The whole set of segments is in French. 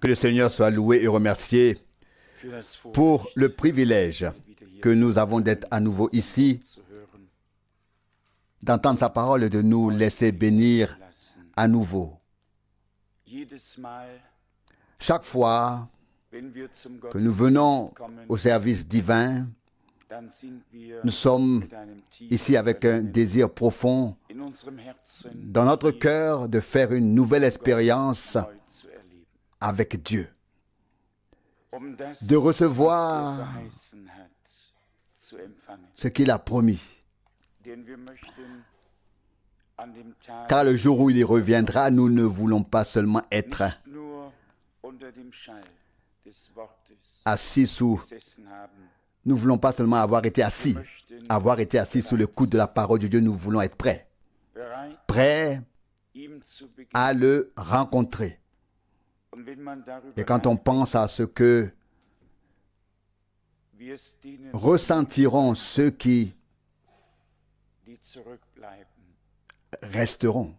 Que le Seigneur soit loué et remercié pour le privilège que nous avons d'être à nouveau ici, d'entendre sa parole et de nous laisser bénir à nouveau. Chaque fois que nous venons au service divin, nous sommes ici avec un désir profond dans notre cœur de faire une nouvelle expérience avec Dieu, um de recevoir ce qu'il a promis. Car le jour où il reviendra, nous ne voulons pas seulement être assis sous nous ne voulons pas seulement avoir été assis, avoir été assis sous le coup de la parole de Dieu, nous voulons être prêts. Prêts à le rencontrer. Et quand on pense à ce que ressentiront ceux qui resteront,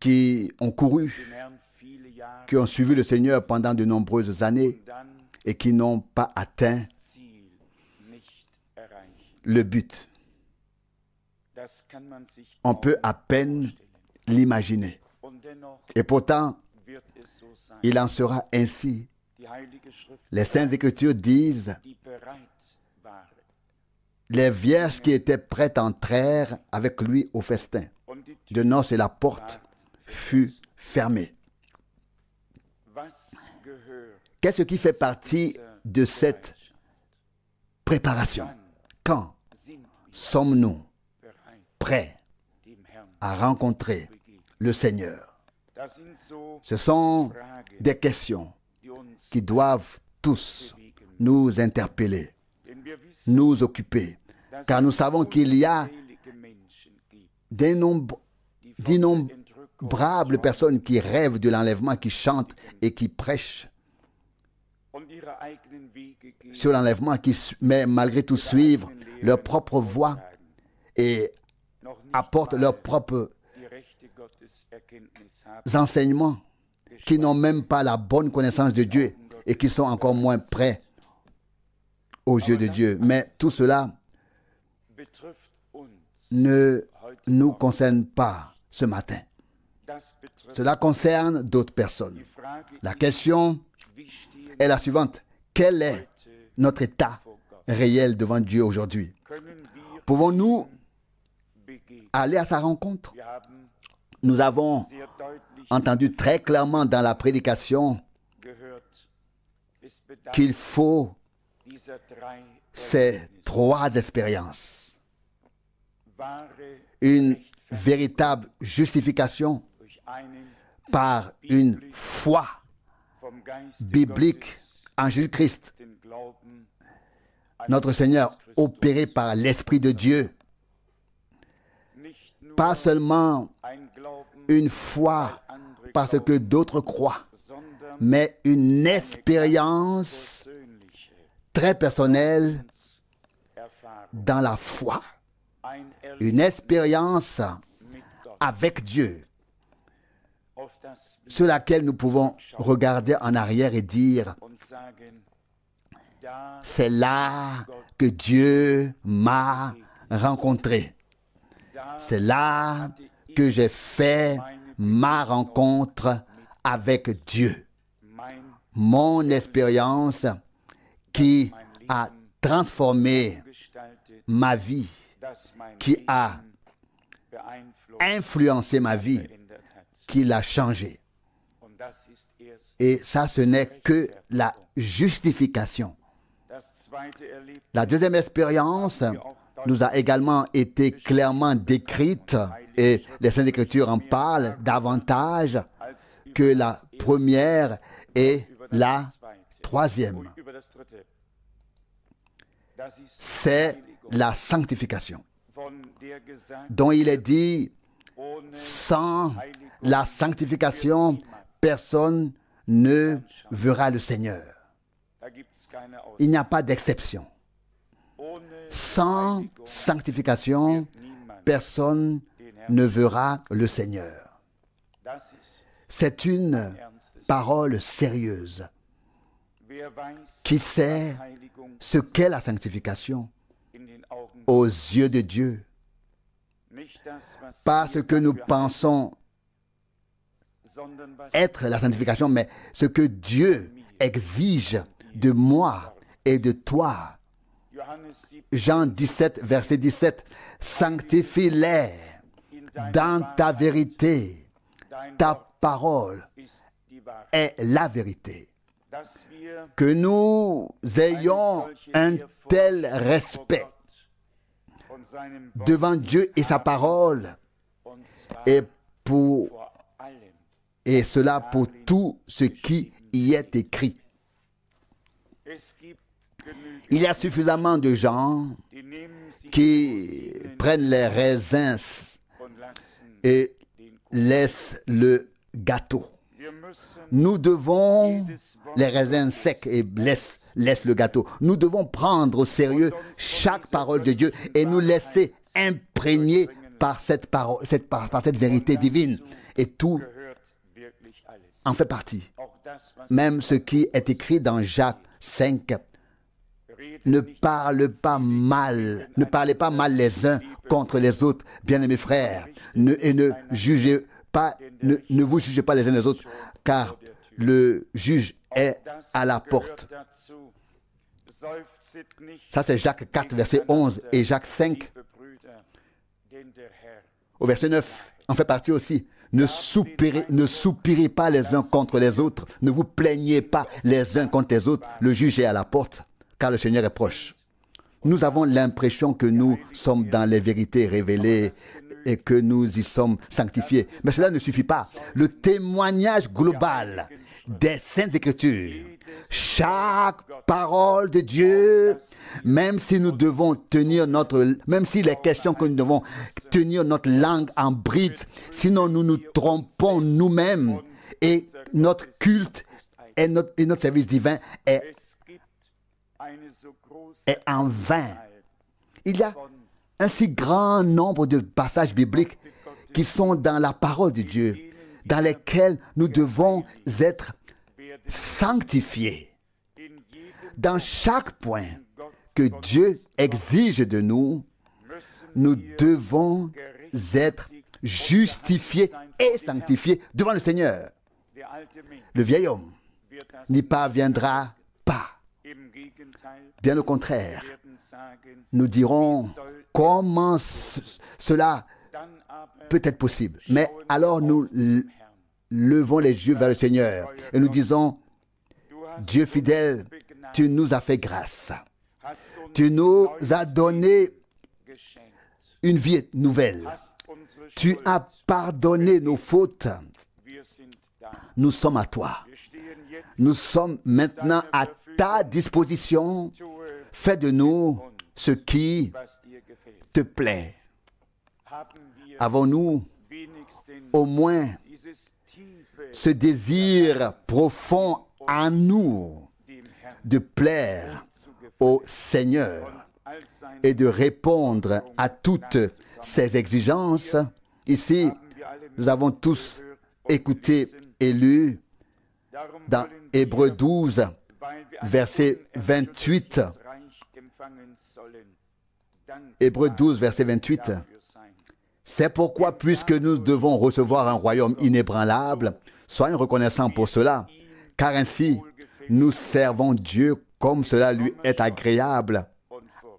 qui ont couru, qui ont suivi le Seigneur pendant de nombreuses années, et qui n'ont pas atteint le but. On peut à peine l'imaginer. Et pourtant, il en sera ainsi. Les Saintes Écritures disent, les vierges qui étaient prêtes entrèrent avec lui au festin de noces et la porte fut fermée. Qu'est-ce qui fait partie de cette préparation Quand sommes-nous prêts à rencontrer le Seigneur Ce sont des questions qui doivent tous nous interpeller, nous occuper, car nous savons qu'il y a d'innombrables personnes qui rêvent de l'enlèvement, qui chantent et qui prêchent sur l'enlèvement qui, mais malgré tout, suivre leur propre voie et apportent leurs propres enseignements qui n'ont même pas la bonne connaissance de Dieu et qui sont encore moins prêts aux yeux de Dieu. Mais tout cela ne nous concerne pas ce matin. Cela concerne d'autres personnes. La question est la suivante. Quel est notre état réel devant Dieu aujourd'hui Pouvons-nous aller à sa rencontre Nous avons entendu très clairement dans la prédication qu'il faut ces trois expériences. Une véritable justification par une foi biblique en Jésus-Christ, notre Seigneur, opéré par l'Esprit de Dieu. Pas seulement une foi parce que d'autres croient, mais une expérience très personnelle dans la foi, une expérience avec Dieu, sur laquelle nous pouvons regarder en arrière et dire, c'est là que Dieu m'a rencontré. C'est là que j'ai fait ma rencontre avec Dieu. Mon expérience qui a transformé ma vie, qui a influencé ma vie, qu'il a changé. Et ça, ce n'est que la justification. La deuxième expérience nous a également été clairement décrite et les Saintes Écritures en parlent davantage que la première et la troisième. C'est la sanctification dont il est dit sans la sanctification, personne ne verra le Seigneur. Il n'y a pas d'exception. Sans sanctification, personne ne verra le Seigneur. C'est une parole sérieuse. Qui sait ce qu'est la sanctification aux yeux de Dieu Pas ce que nous pensons être la sanctification, mais ce que Dieu exige de moi et de toi. Jean 17, verset 17, sanctifie-les dans ta vérité. Ta parole est la vérité. Que nous ayons un tel respect devant Dieu et sa parole et pour et cela pour tout ce qui y est écrit. Il y a suffisamment de gens qui prennent les raisins et laissent le gâteau. Nous devons, les raisins secs et laissent, le gâteau, nous devons prendre au sérieux chaque parole de Dieu et nous laisser imprégner par cette, parole, par cette vérité divine. Et tout en fait partie. Même ce qui est écrit dans Jacques 5, ne parle pas mal, ne parlez pas mal les uns contre les autres, bien-aimés frères, ne, et ne jugez pas, ne, vous jugez pas les uns les autres, car le juge est à la porte. Ça, c'est Jacques 4, verset 11 et Jacques 5, au verset 9, en fait partie aussi. Ne soupirez, ne soupirez pas les uns contre les autres. Ne vous plaignez pas les uns contre les autres. Le juge est à la porte, car le Seigneur est proche. Nous avons l'impression que nous sommes dans les vérités révélées et que nous y sommes sanctifiés. Mais cela ne suffit pas. Le témoignage global des saintes écritures, chaque parole de Dieu, même si nous devons tenir notre, même si les questions que nous devons tenir notre langue en bride, sinon nous nous trompons nous-mêmes et notre culte et notre, service divin est en vain. Il y a un si grand nombre de passages bibliques qui sont dans la parole de Dieu, dans lesquels nous devons être sanctifiés. Dans chaque point que Dieu exige de nous, nous devons être justifiés et sanctifiés devant le Seigneur. Le vieil homme n'y parviendra pas. Bien au contraire, nous dirons comment cela peut être possible. Mais alors nous levons les yeux vers le Seigneur et nous disons, Dieu fidèle, tu nous as fait grâce. Tu nous as donné une vie nouvelle. Tu as pardonné nos fautes. Nous sommes à toi. Nous sommes maintenant à ta disposition. Fais de nous ce qui te plaît. Avons-nous au moins ce désir profond en nous de plaire au Seigneur et de répondre à toutes ces exigences. Ici, nous avons tous écouté et lu dans Hébreu 12, verset 28. Hébreu 12, verset 28. C'est pourquoi, puisque nous devons recevoir un royaume inébranlable, soyons reconnaissants pour cela, car ainsi nous servons Dieu comme cela lui est agréable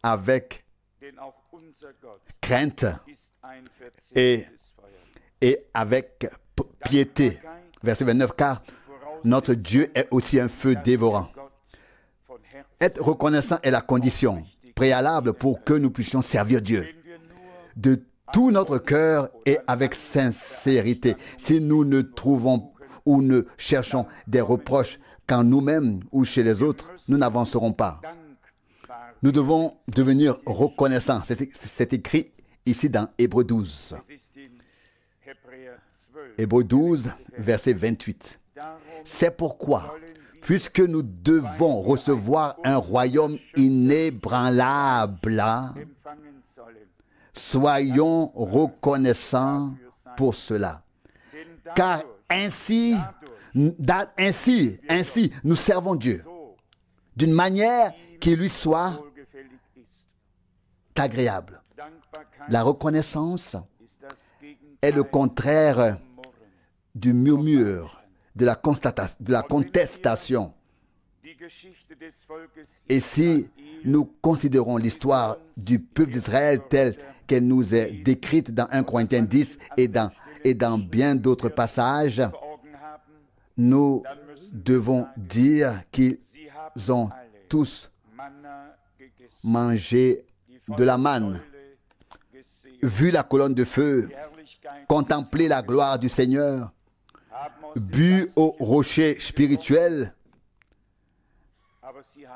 avec crainte et, et avec piété. Verset 29, car notre Dieu est aussi un feu dévorant. Être reconnaissant est la condition préalable pour que nous puissions servir Dieu de tout notre cœur et avec sincérité. Si nous ne trouvons ou ne cherchons des reproches qu'en nous-mêmes ou chez les autres, nous n'avancerons pas. Nous devons devenir reconnaissants. C'est écrit ici dans Hébreu 12. Hébreu 12, verset 28. C'est pourquoi, puisque nous devons recevoir un royaume inébranlable, soyons reconnaissants pour cela. Car ainsi, ainsi, ainsi, nous servons Dieu d'une manière qui lui soit agréable. La reconnaissance est le contraire du murmure, de la, de la contestation. Et si nous considérons l'histoire du peuple d'Israël telle qu'elle nous est décrite dans 1 Corinthiens 10 et dans, et dans bien d'autres passages, nous devons dire qu'ils ont tous mangé de la manne, vu la colonne de feu, contemplé la gloire du Seigneur, bu au rocher spirituel,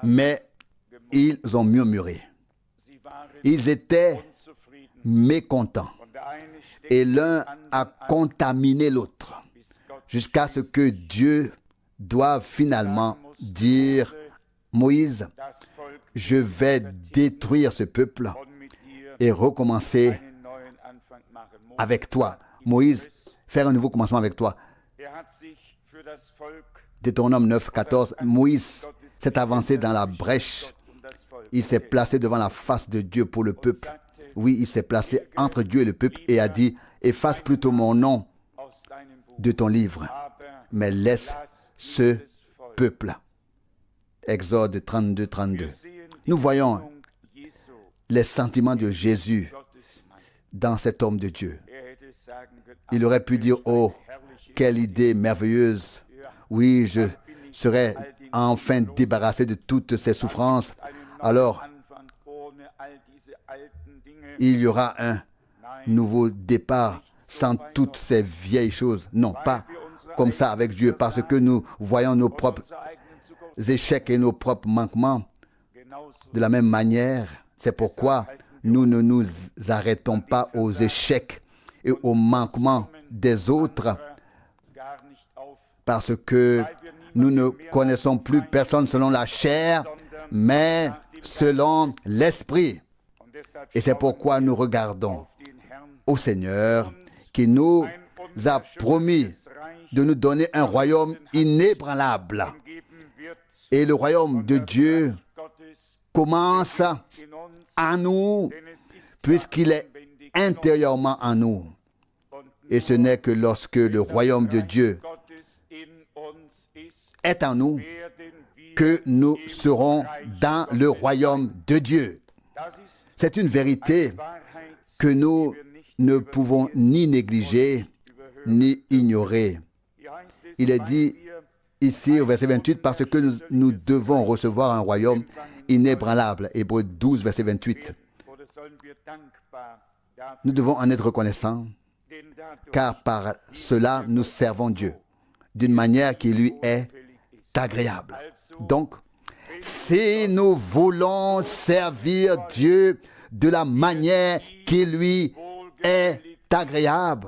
mais ils ont murmuré. Ils étaient mécontents et l'un a contaminé l'autre jusqu'à ce que Dieu doive finalement dire Moïse, je vais détruire ce peuple et recommencer avec toi. Moïse, faire un nouveau commencement avec toi. Deutéronome 9, 14, Moïse s'est avancé dans la brèche. Il s'est placé devant la face de Dieu pour le peuple. Oui, il s'est placé entre Dieu et le peuple et a dit, efface plutôt mon nom de ton livre, mais laisse ce peuple Exode 32, 32. Nous voyons les sentiments de Jésus dans cet homme de Dieu. Il aurait pu dire, oh, quelle idée merveilleuse. Oui, je serai enfin débarrassé de toutes ces souffrances. Alors, il y aura un nouveau départ sans toutes ces vieilles choses. Non, pas comme ça avec Dieu, parce que nous voyons nos propres échecs et nos propres manquements. De la même manière, c'est pourquoi nous ne nous arrêtons pas aux échecs et aux manquements des autres, parce que nous ne connaissons plus personne selon la chair, mais selon l'esprit. Et c'est pourquoi nous regardons au Seigneur qui nous a promis de nous donner un royaume inébranlable et le royaume de Dieu commence à nous, puisqu'il est intérieurement en nous. Et ce n'est que lorsque le royaume de Dieu est en nous que nous serons dans le royaume de Dieu. C'est une vérité que nous ne pouvons ni négliger ni ignorer. Il est dit ici au verset 28, parce que nous, devons recevoir un royaume inébranlable. Hébreu 12, verset 28. Nous devons en être reconnaissants, car par cela nous servons Dieu d'une manière qui lui est agréable. Donc, si nous voulons servir Dieu de la manière qui lui est agréable,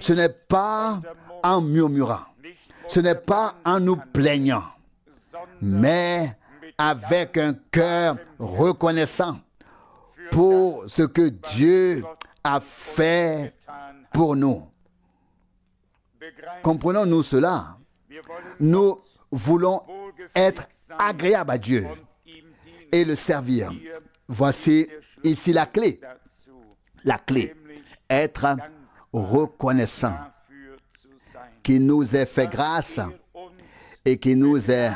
ce n'est pas en murmurant, ce n'est pas en nous plaignant, mais avec un cœur reconnaissant pour ce que Dieu a fait pour nous. Comprenons-nous cela Nous voulons être agréables à Dieu et le servir. Voici ici la clé. La clé, être reconnaissant qui nous ait fait grâce et qui nous ait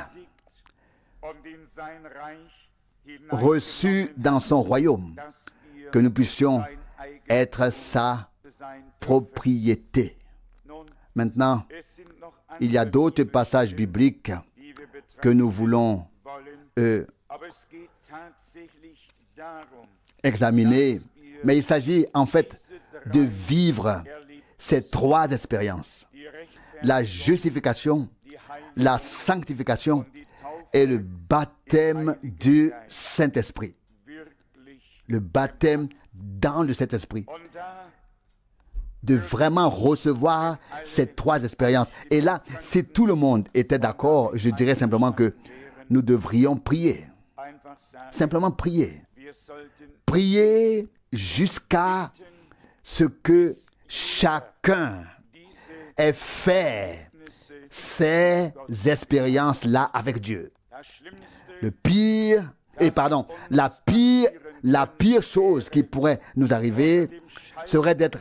reçus dans son royaume, que nous puissions être sa propriété. Maintenant, il y a d'autres passages bibliques que nous voulons euh, examiner, mais il s'agit en fait de vivre ces trois expériences la justification, la sanctification et le baptême du Saint-Esprit. Le baptême dans le Saint-Esprit. De vraiment recevoir ces trois expériences. Et là, si tout le monde était d'accord, je dirais simplement que nous devrions prier. Simplement prier. Prier jusqu'à ce que chacun est faire ces expériences-là avec Dieu. Le pire, et eh, pardon, la pire, la pire chose qui pourrait nous arriver serait d'être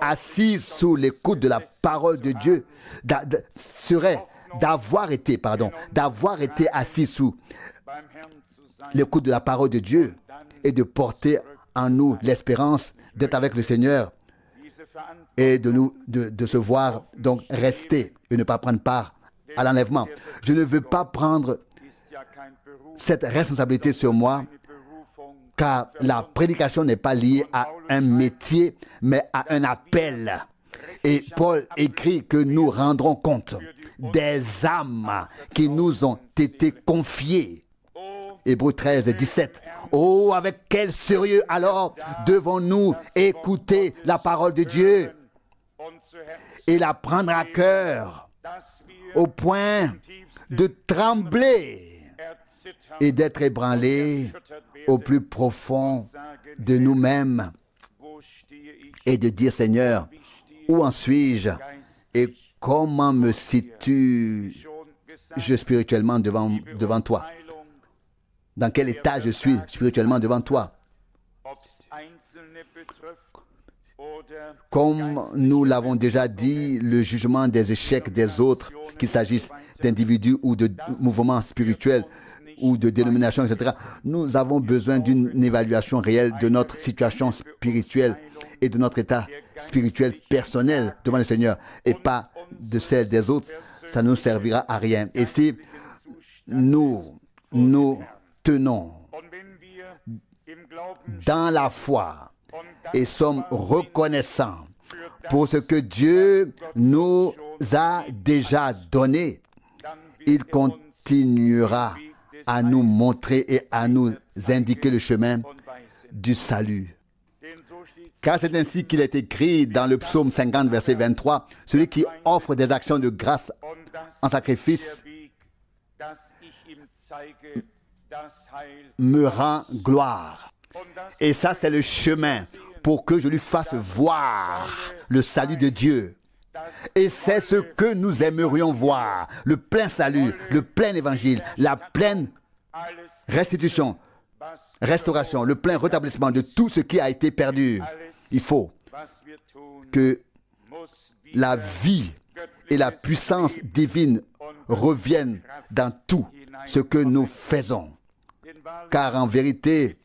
assis sous l'écoute de la parole de Dieu, serait d'avoir été, pardon, d'avoir été assis sous l'écoute de la parole de Dieu et de porter en nous l'espérance d'être avec le Seigneur et de, nous, de, se voir donc rester et ne pas prendre part à l'enlèvement. Je ne veux pas prendre cette responsabilité sur moi car la prédication n'est pas liée à un métier, mais à un appel. Et Paul écrit que nous rendrons compte des âmes qui nous ont été confiées Hébreu 13 et 17. Oh, avec quel sérieux alors devons-nous écouter la parole de Dieu et la prendre à cœur au point de trembler et d'être ébranlé au plus profond de nous-mêmes et de dire Seigneur, où en suis-je et comment me situe-je spirituellement devant, devant toi dans quel état je suis spirituellement devant toi. Comme nous l'avons déjà dit, le jugement des échecs des autres, qu'il s'agisse d'individus ou de mouvements spirituels ou de dénominations, etc., nous avons besoin d'une évaluation réelle de notre situation spirituelle et de notre état spirituel personnel devant le Seigneur et pas de celle des autres. Ça ne nous servira à rien. Et si nous, nous tenons dans la foi et sommes reconnaissants pour ce que Dieu nous a déjà donné, il continuera à nous montrer et à nous indiquer le chemin du salut. Car c'est ainsi qu'il est écrit dans le psaume 50, verset 23, celui qui offre des actions de grâce en sacrifice me rend gloire. Et ça, c'est le chemin pour que je lui fasse voir le salut de Dieu. Et c'est ce que nous aimerions voir, le plein salut, le plein évangile, la pleine restitution, restauration, le plein rétablissement de tout ce qui a été perdu. Il faut que la vie et la puissance divine reviennent dans tout ce que nous faisons car en vérité,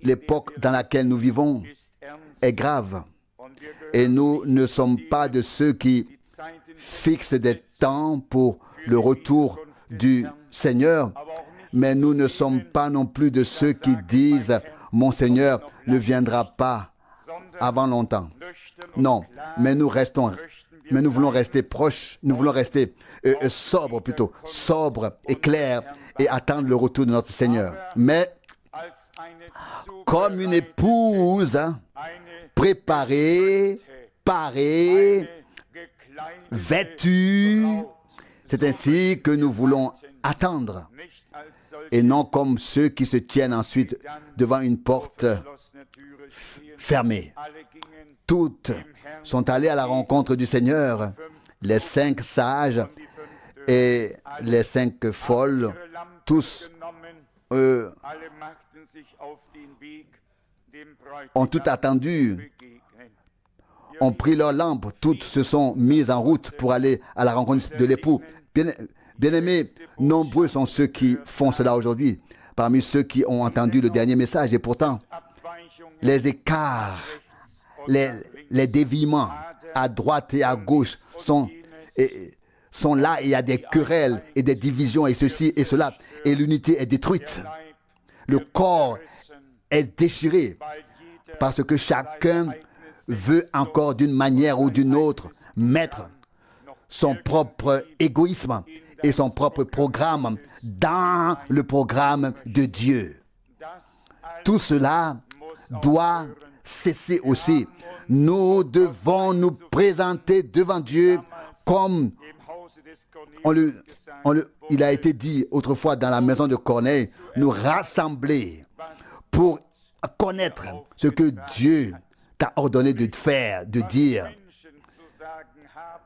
l'époque dans laquelle nous vivons est grave. Et nous ne sommes pas de ceux qui fixent des temps pour le retour du Seigneur, mais nous ne sommes pas non plus de ceux qui disent, mon Seigneur ne viendra pas avant longtemps. Non, mais nous restons mais nous voulons rester proches, nous voulons rester euh, euh, sobres plutôt, sobres et clairs et attendre le retour de notre Seigneur. Mais comme une épouse hein, préparée, parée, vêtue, c'est ainsi que nous voulons attendre et non comme ceux qui se tiennent ensuite devant une porte fermées. Toutes sont allées à la rencontre du Seigneur, les cinq sages et les cinq folles, tous eux, ont tout attendu, ont pris leurs lampes, toutes se sont mises en route pour aller à la rencontre de l'époux. Bien, bien aimés, nombreux sont ceux qui font cela aujourd'hui, parmi ceux qui ont entendu le dernier message et pourtant, les écarts, les, déviments à droite et à gauche sont, sont là il y a des querelles et des divisions et ceci et cela. Et l'unité est détruite. Le corps est déchiré parce que chacun veut encore d'une manière ou d'une autre mettre son propre égoïsme et son propre programme dans le programme de Dieu. Tout cela doit cesser aussi. Nous devons nous présenter devant Dieu comme on le, le, il a été dit autrefois dans la maison de Corneille, nous rassembler pour connaître ce que Dieu t'a ordonné de faire, de dire.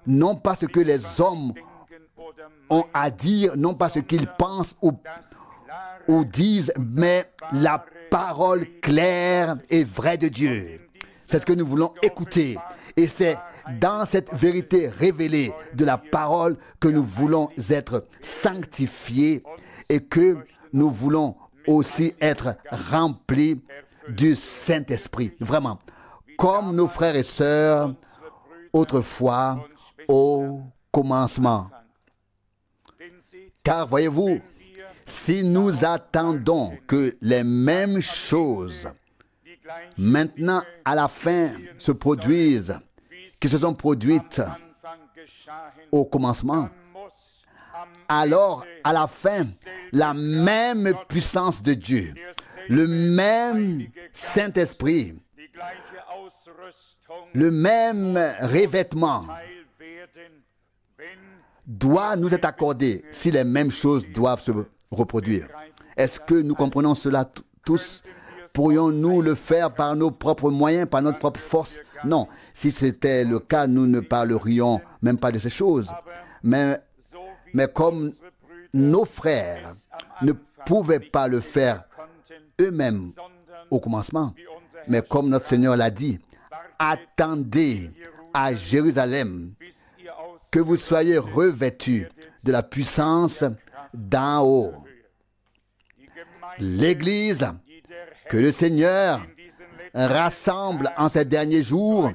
Non pas ce que les hommes ont à dire, non pas ce qu'ils pensent ou, ou disent, mais la parole claire et vraie de Dieu. C'est ce que nous voulons écouter. Et c'est dans cette vérité révélée de la parole que nous voulons être sanctifiés et que nous voulons aussi être remplis du Saint-Esprit. Vraiment, comme nos frères et sœurs autrefois au commencement. Car voyez-vous, si nous attendons que les mêmes choses maintenant à la fin se produisent, qui se sont produites au commencement, alors à la fin, la même puissance de Dieu, le même Saint-Esprit, le même revêtement doit nous être accordé si les mêmes choses doivent se reproduire. Est-ce que nous comprenons cela tous Pourrions-nous le faire par nos propres moyens, par notre propre force Non. Si c'était le cas, nous ne parlerions même pas de ces choses. Mais, mais comme nos frères ne pouvaient pas le faire eux-mêmes au commencement, mais comme notre Seigneur l'a dit, attendez à Jérusalem que vous soyez revêtus de la puissance d'en haut. L'Église que le Seigneur rassemble en ces derniers jours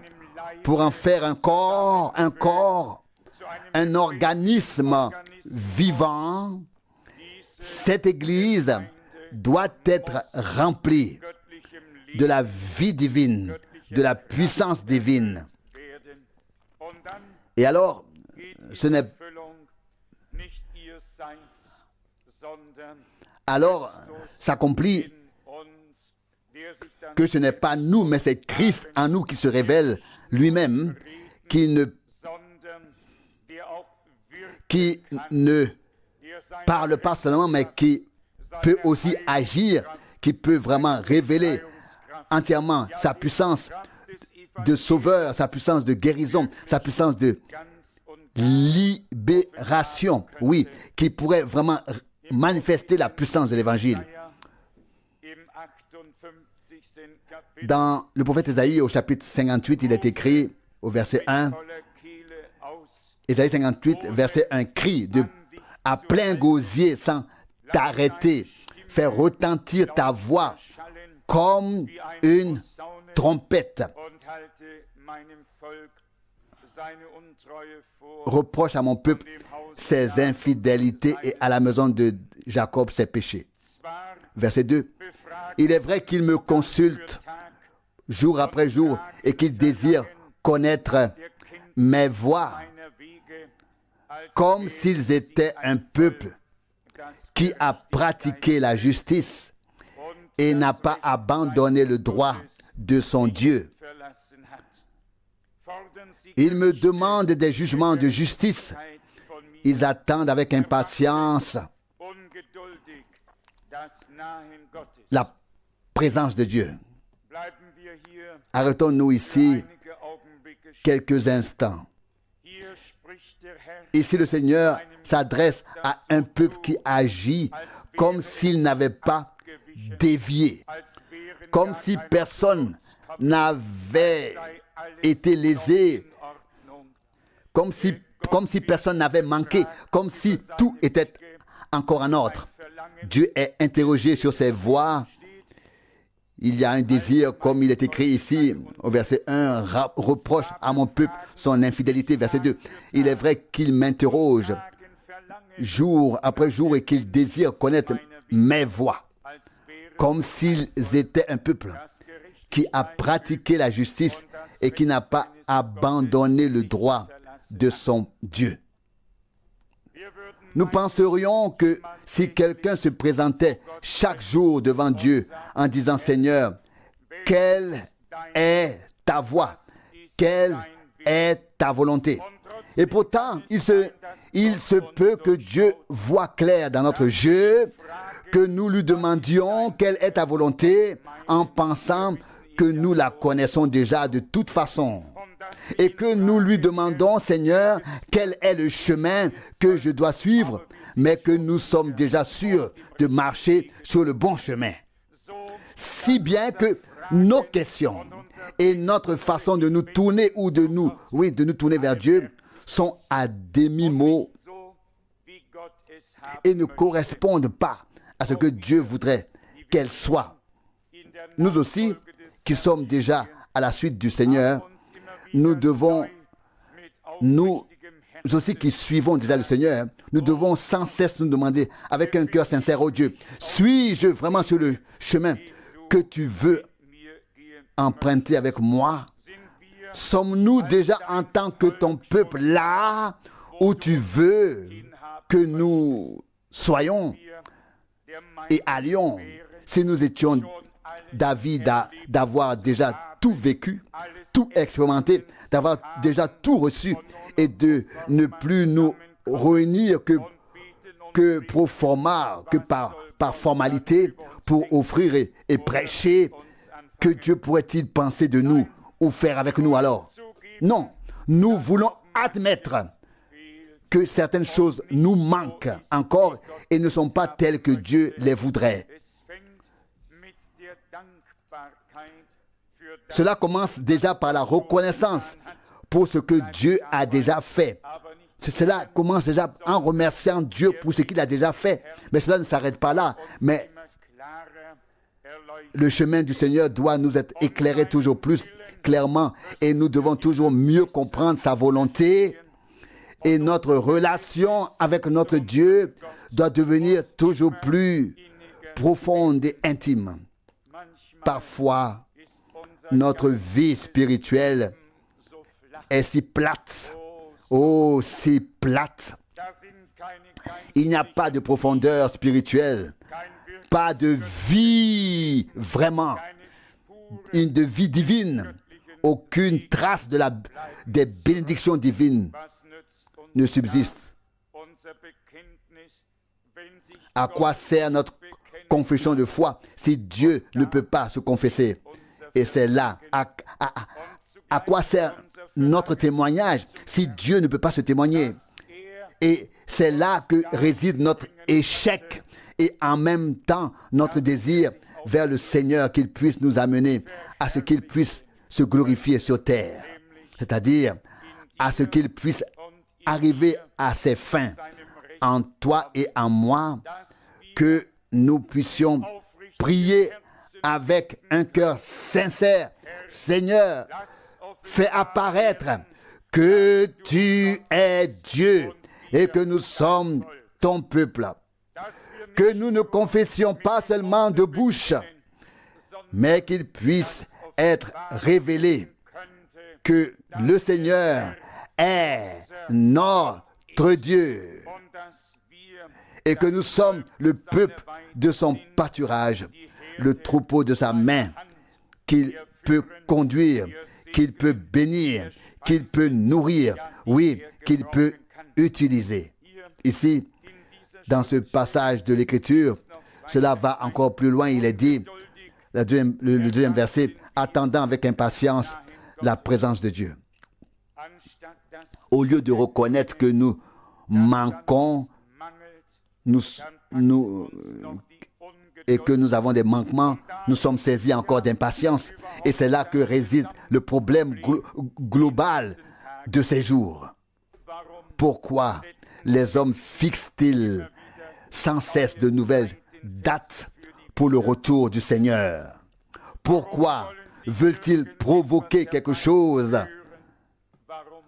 pour en faire un corps, un corps, un organisme vivant, cette Église doit être remplie de la vie divine, de la puissance divine. Et alors, ce n'est alors s'accomplit que ce n'est pas nous, mais c'est Christ en nous qui se révèle lui-même, qui ne, qui ne parle pas seulement, mais qui peut aussi agir, qui peut vraiment révéler entièrement sa puissance de sauveur, sa puissance de guérison, sa puissance de libération, oui, qui pourrait vraiment manifester la puissance de l'évangile. Dans le prophète isaïe au chapitre 58, il est écrit au verset 1, Esaïe 58, verset 1, crie de, à plein gosier sans t'arrêter, fais retentir ta voix comme une trompette reproche à mon peuple ses infidélités et à la maison de Jacob ses péchés. Verset 2. Il est vrai qu'il me er consultent jour après jour et qu'il désire connaître mes voies comme er s'ils étaient un peuple qui er a pratiqué la justice et n'a pas abandonné le droit de son Dieu. Ils me demandent des jugements de justice. Ils attendent avec impatience la présence de Dieu. Arrêtons-nous ici quelques instants. Ici, le Seigneur s'adresse à un peuple qui agit comme s'il n'avait pas dévié, comme si personne n'avait était lésé comme si, comme si personne n'avait manqué, comme si tout était encore en ordre. Dieu est interrogé sur ses voies. Il y a un désir, comme il est écrit ici au verset 1, reproche à mon peuple son infidélité, verset 2. Il est vrai qu'il m'interroge jour après jour et qu'il désire connaître mes voies, comme s'ils étaient un peuple qui a pratiqué la justice et qui n'a pas abandonné le droit de son Dieu. Nous penserions que si quelqu'un se présentait chaque jour devant Dieu en disant Seigneur, quelle est ta voix Quelle est ta volonté Et pourtant, il se, peut que Dieu voit clair dans notre jeu, que nous lui demandions quelle est ta volonté en pensant nous la connaissons déjà de toute façon et que nous lui demandons, Seigneur, quel est le chemin que je dois suivre, mais que nous sommes déjà sûrs de marcher sur le bon chemin. Si bien que nos questions et notre façon de nous tourner ou de nous, oui, de nous tourner vers Dieu sont à demi mots et ne correspondent pas à ce que Dieu voudrait qu'elle soit. Nous aussi, qui sommes déjà à la suite du Seigneur, nous devons, nous aussi qui suivons déjà le Seigneur, nous devons sans cesse nous demander avec un cœur sincère, au oh Dieu, suis-je vraiment sur le chemin que tu veux emprunter avec moi Sommes-nous déjà en tant que ton peuple là où tu veux que nous soyons et allions si nous étions David d'avoir déjà tout vécu, tout expérimenté, d'avoir déjà tout reçu et de ne plus nous réunir que, que pro que par, par formalité pour offrir et prêcher. Que Dieu pourrait-il penser de nous ou faire avec nous alors Non, nous voulons admettre que certaines choses nous manquent encore et ne sont pas telles que Dieu les voudrait. Cela commence déjà par la reconnaissance pour ce que Dieu a déjà fait. Cela commence déjà en remerciant Dieu pour ce qu'il a déjà fait. Mais cela ne s'arrête pas là. Mais le chemin du Seigneur doit nous être éclairé toujours plus clairement et nous devons toujours mieux comprendre sa volonté et notre relation avec notre Dieu doit devenir toujours plus profonde et intime. Parfois, notre vie spirituelle est si plate, oh, si plate. Il n'y a pas de profondeur spirituelle, pas de vie vraiment, une de vie divine, aucune trace de la, des bénédictions divines ne subsiste. À quoi sert notre confession de foi si Dieu ne peut pas se confesser Et c'est là à, quoi sert notre témoignage si Dieu ne peut pas se témoigner Et c'est là que réside notre échec et en même temps notre désir vers le Seigneur qu'il puisse nous amener à ce qu'il puisse se glorifier sur terre, c'est-à-dire à ce qu'il puisse arriver à ses fins en toi et en moi, que nous puissions prier avec un cœur sincère. Seigneur, fais apparaître que tu es Dieu et que nous sommes ton peuple. Que nous ne confessions pas seulement de bouche, mais qu'il puisse être révélé que le Seigneur est notre Dieu et que nous sommes le peuple de son pâturage, le troupeau de sa main, qu'il peut conduire, qu'il peut bénir, qu'il peut nourrir, oui, qu'il peut utiliser. Ici, dans ce passage de l'Écriture, cela va encore plus loin. Il est dit, le deuxième, verset, attendant avec impatience la présence de Dieu. Au lieu de reconnaître que nous manquons nous, nous, euh, et que nous avons des manquements, nous sommes saisis encore d'impatience. Et c'est là que réside le problème global de ces jours. Pourquoi les hommes fixent-ils sans cesse de nouvelles dates pour le retour du Seigneur Pourquoi veulent-ils provoquer quelque chose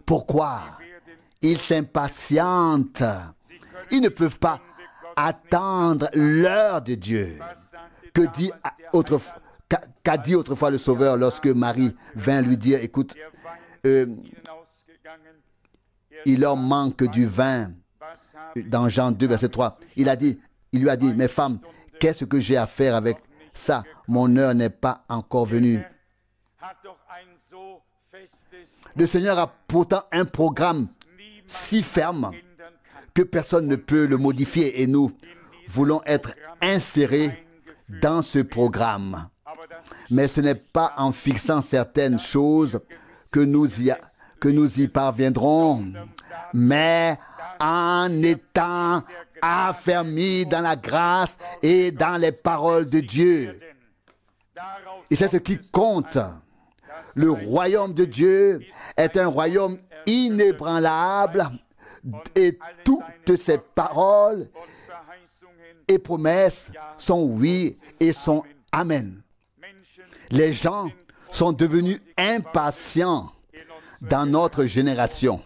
Pourquoi Ils s'impatientent. Ils ne peuvent pas attendre l'heure de Dieu. Que dit autrefois, qu'a dit autrefois le Sauveur lorsque Marie vint lui dire, écoute, euh, il leur manque du vin dans Jean 2, verset 3. Il, a dit, il lui a dit, mes femmes, qu'est-ce que j'ai à faire avec ça Mon heure n'est pas encore venue. Le Seigneur a pourtant un programme si ferme que personne ne peut le modifier et nous voulons être insérés dans ce programme. Mais ce n'est pas en fixant certaines choses que nous y, que nous y parviendrons, mais en étant affermis dans la grâce et dans les paroles de Dieu. Et c'est ce qui compte. Le royaume de Dieu est un royaume inébranlable et toutes ces paroles et promesses sont oui et sont amen. Les gens sont devenus impatients dans notre génération.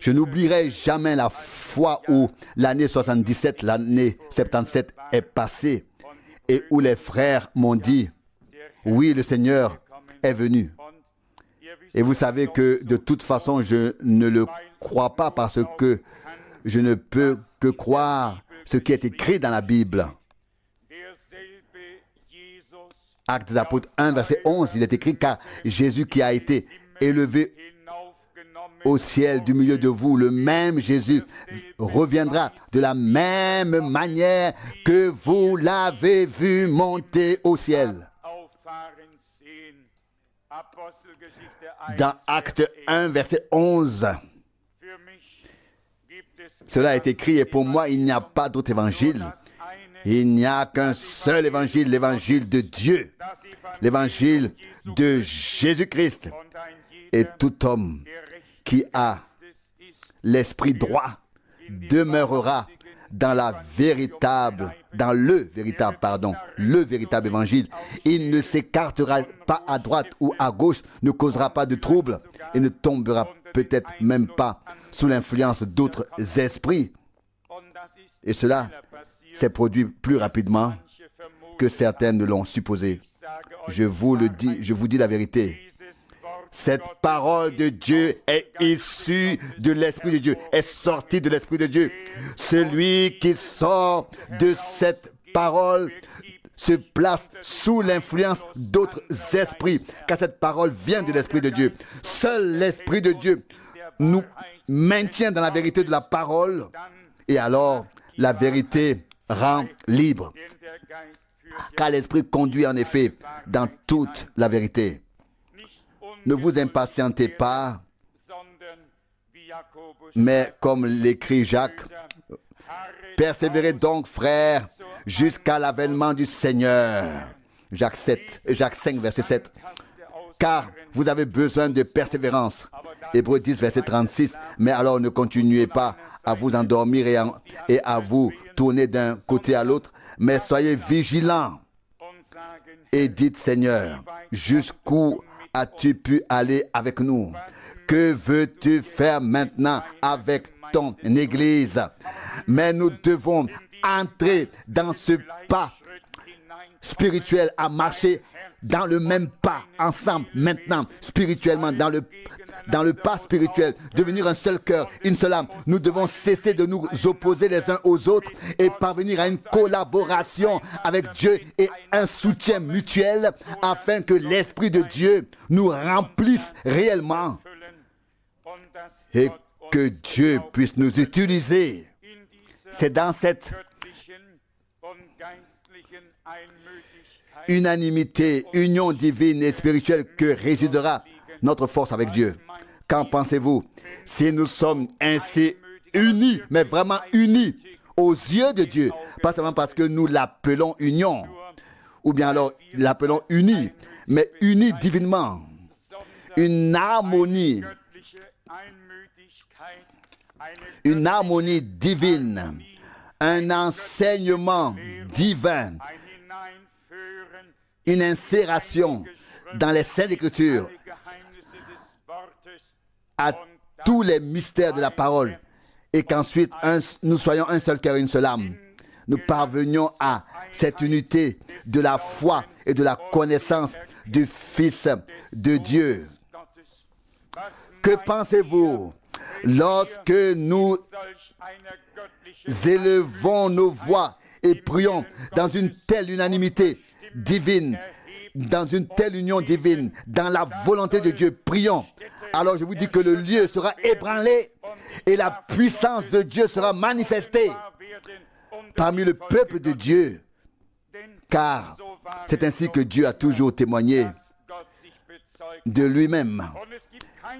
Je n'oublierai jamais la fois où l'année 77, l'année 77 est passée et où les frères m'ont dit, oui, le Seigneur est venu. Et vous savez que de toute façon, je ne le crois pas parce que je ne peux que croire ce qui est écrit dans la Bible. Actes des apôtres 1, verset 11, il est écrit, car Jésus qui a été élevé au ciel du milieu de vous, le même Jésus reviendra de la même manière que vous l'avez vu monter au ciel dans Acte 1, verset 11. Cela est écrit et pour moi, il n'y a pas d'autre évangile. Il n'y a qu'un seul évangile, l'évangile de Dieu, l'évangile de Jésus-Christ. Et tout homme qui a l'esprit droit demeurera dans la véritable dans le véritable, pardon, le véritable évangile. Il ne s'écartera pas à droite ou à gauche, ne causera pas de troubles et ne tombera peut-être même pas sous l'influence d'autres esprits. Et cela s'est produit plus rapidement que certains ne l'ont supposé. Je vous le dis, je vous dis la vérité. Cette parole de Dieu est issue de l'Esprit de Dieu, est sortie de l'Esprit de Dieu. Celui qui sort de cette parole se place sous l'influence d'autres esprits, car cette parole vient de l'Esprit de Dieu. Seul l'Esprit de Dieu nous maintient dans la vérité de la parole, et alors la vérité rend libre, car l'Esprit conduit en effet dans toute la vérité. Ne vous impatientez pas, mais comme l'écrit Jacques, persévérez donc, frères, jusqu'à l'avènement du Seigneur. Jacques 7, Jacques 5, verset 7. Car vous avez besoin de persévérance. Hébreu 10, verset 36. Mais alors ne continuez pas à vous endormir et et à vous tourner d'un côté à l'autre, mais soyez vigilants et dites Seigneur, jusqu'où as-tu pu aller avec nous Que veux-tu faire maintenant avec ton Église Mais nous devons entrer dans ce pas spirituel à marcher dans le même pas, ensemble, maintenant, spirituellement, dans le, dans le pas spirituel, devenir un seul cœur, une seule âme. Nous devons cesser de nous opposer les uns aux autres et parvenir à une collaboration avec Dieu et un soutien mutuel afin que l'Esprit de Dieu nous remplisse réellement et que Dieu puisse nous utiliser. C'est dans cette unanimité, union divine et spirituelle que résidera notre force avec Dieu. Qu'en pensez-vous Si nous sommes ainsi unis, mais vraiment unis aux yeux de Dieu, pas seulement parce que nous l'appelons union, ou bien alors l'appelons unis, mais unis divinement, une harmonie, une harmonie divine, un enseignement divin, une insération dans les Saintes Écritures à tous les mystères de la parole et qu'ensuite nous soyons un seul cœur et une seule âme. Nous parvenions à cette unité de la foi et de la connaissance du Fils de Dieu. Que pensez-vous lorsque nous élevons nos voix et prions dans une telle unanimité divine, dans une telle union divine, dans la volonté de Dieu, prions. Alors je vous dis que le lieu sera ébranlé et la puissance de Dieu sera manifestée parmi le peuple de Dieu. Car c'est ainsi que Dieu a toujours témoigné de lui-même.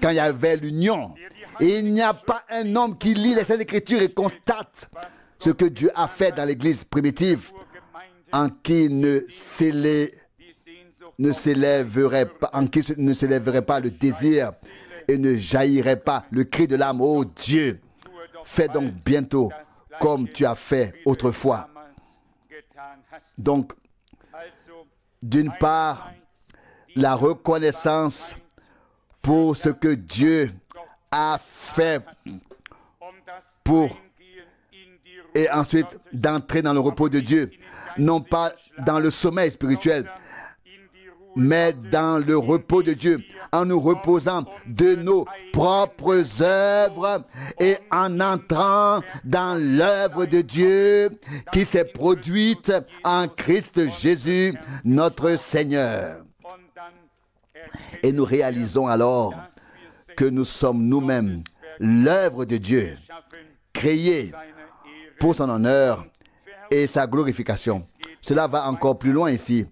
Quand il y avait l'union, il n'y a pas un homme qui lit les Saintes Écritures et constate ce que Dieu a fait dans l'Église primitive en qui ne s'élèverait pas, en qui ne s'élèverait pas le désir et ne jaillirait pas le cri de l'âme. Oh Dieu, fais donc bientôt comme tu as fait autrefois. Donc, d'une part, la reconnaissance pour ce que Dieu a fait pour et ensuite d'entrer dans le repos de Dieu non pas dans le sommeil spirituel, mais dans le repos de Dieu, en nous reposant de nos propres œuvres et en entrant dans l'œuvre de Dieu qui s'est produite en Christ Jésus, notre Seigneur. Et nous réalisons alors que nous sommes nous-mêmes l'œuvre de Dieu, créée pour son honneur et sa glorification. Cela va encore plus loin ici.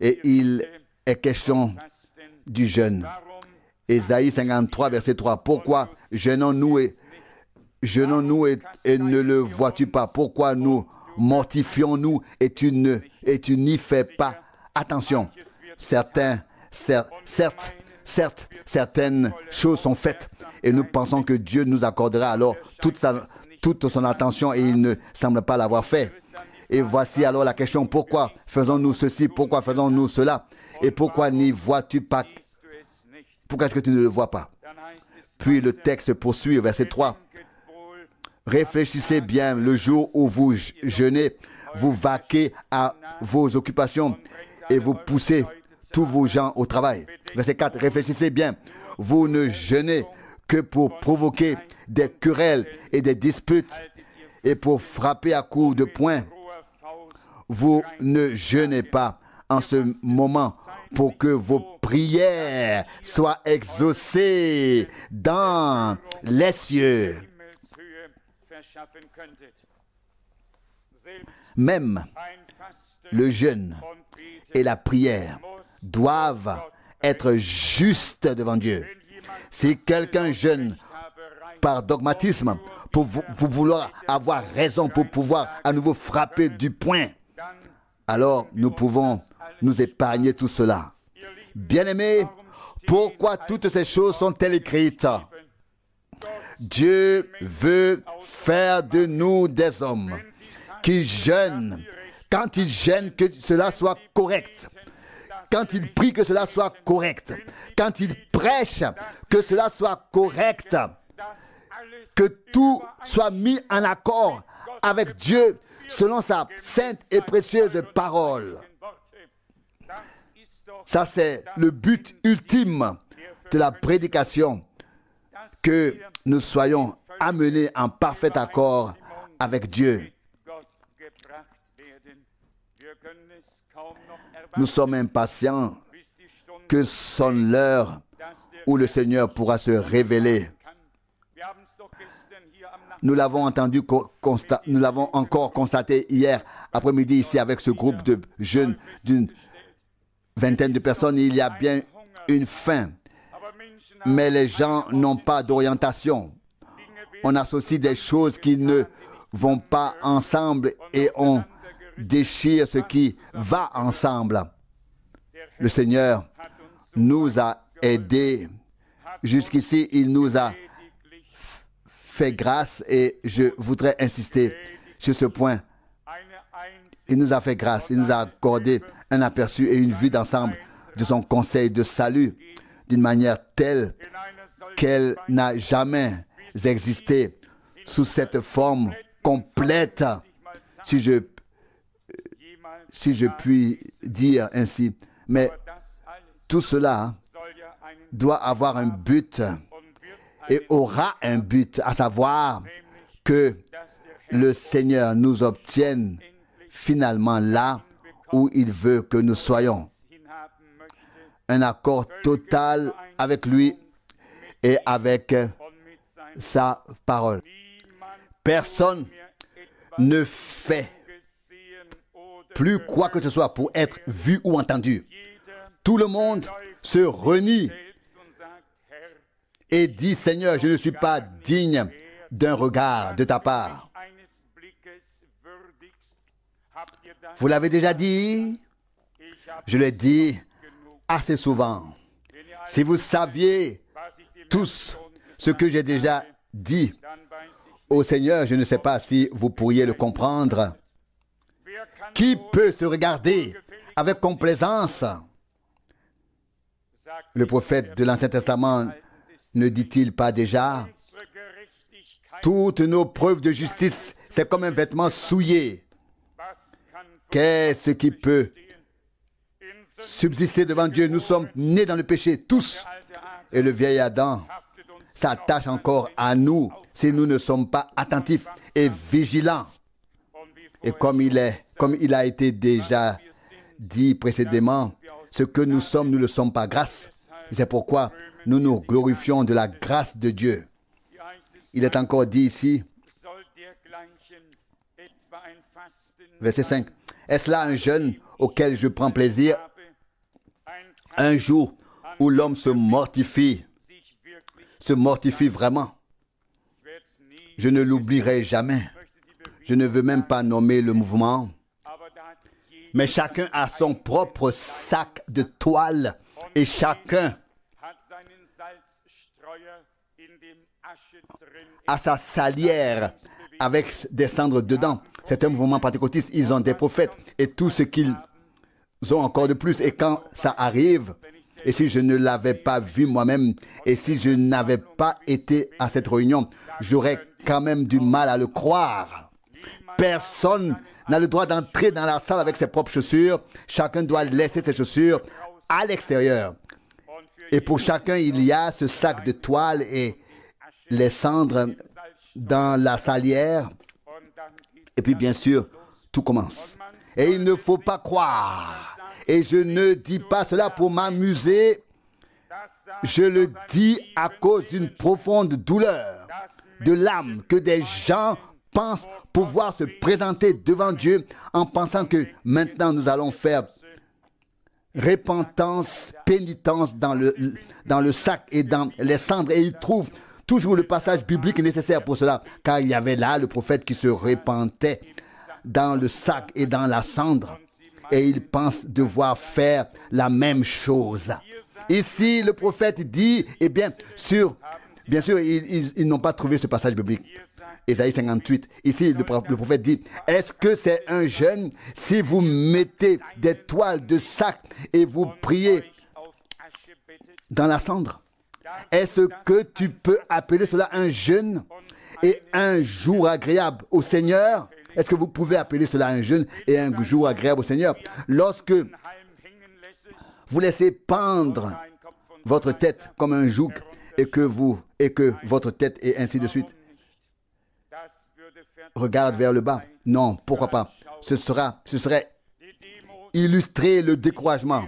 Et il est question du jeûne. Ésaïe 53, verset 3. Pourquoi jeûnons-nous et, -nous et, ne le vois-tu pas Pourquoi nous mortifions-nous et tu n'y fais pas attention Certains, certes, certaines choses sont faites et nous pensons que Dieu nous accordera alors toute sa toute son attention et il ne semble pas l'avoir fait. Et voici alors la question, pourquoi faisons-nous ceci, pourquoi faisons-nous cela Et pourquoi n'y vois-tu pas Pourquoi est-ce que tu ne le vois pas Puis le texte poursuit, verset 3. Réfléchissez bien le jour où vous jeûnez, vous vaquez à vos occupations et vous poussez tous vos gens au travail. Verset 4, réfléchissez bien, vous ne jeûnez que pour provoquer des querelles et des disputes et pour frapper à coups de poing. Vous ne jeûnez pas en ce moment pour que vos prières soient exaucées dans les cieux. Même le jeûne et la prière doivent être justes devant Dieu. Si quelqu'un jeûne par dogmatisme, pour, vouloir avoir raison, pour pouvoir à nouveau frapper du poing, alors nous pouvons nous épargner tout cela. Bien-aimés, pourquoi toutes ces choses sont-elles écrites Dieu veut faire de nous des hommes qui jeûnent. Quand ils jeûnent, que cela soit correct. Quand il prie, que cela soit correct. Quand il prêche, que cela soit correct. Que tout soit mis en accord avec Dieu selon sa sainte et précieuse parole. Ça, c'est le but ultime de la prédication, que nous soyons amenés en parfait accord avec Dieu. Nous sommes impatients que sonne l'heure où le Seigneur pourra se révéler. Nous l'avons entendu, nous l'avons encore constaté hier après-midi ici avec ce groupe de jeunes d'une vingtaine de personnes. Il y a bien une fin, mais les gens n'ont pas d'orientation. On associe des choses qui ne vont pas ensemble et on déchire ce qui va ensemble. Le Seigneur nous a aidés. Jusqu'ici, il nous a fait grâce et je voudrais insister sur ce point. Il nous a fait grâce, il nous a accordé un aperçu et une vue d'ensemble de son conseil de salut d'une manière telle qu'elle n'a jamais existé sous cette forme complète, si je si je puis dire ainsi. Mais tout cela doit avoir un but et aura un but, à savoir que le Seigneur nous obtienne finalement là où il veut que nous soyons. Un accord total avec lui et avec sa parole. Personne ne fait plus quoi que ce soit pour être vu ou entendu. Tout le monde se renie et dit, Seigneur, je ne suis pas digne d'un regard de ta part. Vous l'avez déjà dit, je l'ai dit assez souvent. Si vous saviez tous ce que j'ai déjà dit au oh Seigneur, je ne sais pas si vous pourriez le comprendre. Qui peut se regarder avec complaisance Le prophète de l'Ancien Testament ne dit-il pas déjà Toutes nos preuves de justice, c'est comme un vêtement souillé. Qu'est-ce qui peut subsister devant Dieu Nous sommes nés dans le péché, tous. Et le vieil Adam s'attache encore à nous si nous ne sommes pas attentifs et vigilants. Et comme il est comme il a été déjà dit précédemment, ce que nous sommes, nous le sommes pas grâce. C'est pourquoi nous nous glorifions de la grâce de Dieu. Il est encore dit ici, verset 5, est-ce là un jeûne auquel je prends plaisir un jour où l'homme se mortifie, se mortifie vraiment Je ne l'oublierai jamais. Je ne veux même pas nommer le mouvement mais chacun a son propre sac de toile et chacun a sa salière avec des cendres dedans. C'est un mouvement pentecôtiste, ils ont des prophètes et tout ce qu'ils ont encore de plus. Et quand ça arrive, et si je ne l'avais pas vu moi-même, et si je n'avais pas été à cette réunion, j'aurais quand même du mal à le croire. Personne n'a le droit d'entrer dans la salle avec ses propres chaussures. Chacun doit laisser ses chaussures à l'extérieur. Et pour chacun, il y a ce sac de toile et les cendres dans la salière. Et puis, bien sûr, tout commence. Et il ne faut pas croire. Et je ne dis pas cela pour m'amuser. Je le dis à cause d'une profonde douleur de l'âme que des gens pense pouvoir se présenter devant Dieu en pensant que maintenant nous allons faire repentance, pénitence dans le, dans le sac et dans les cendres. Et il trouve toujours le passage biblique nécessaire pour cela, car il y avait là le prophète qui se repentait dans le sac et dans la cendre. Et il pense devoir faire la même chose. Ici, le prophète dit, eh bien, sur, bien sûr, ils n'ont pas trouvé ce passage biblique. Esaïe 58. Ici, le, prophète dit, est-ce que c'est un jeûne si vous mettez des toiles de sac et vous priez dans la cendre Est-ce que tu peux appeler cela un jeûne et un jour agréable au Seigneur Est-ce que vous pouvez appeler cela un jeûne et un jour agréable au Seigneur Lorsque vous laissez pendre votre tête comme un joug et que vous et que votre tête est ainsi de suite regarde vers le bas. Non, pourquoi pas Ce sera, ce serait illustrer le découragement.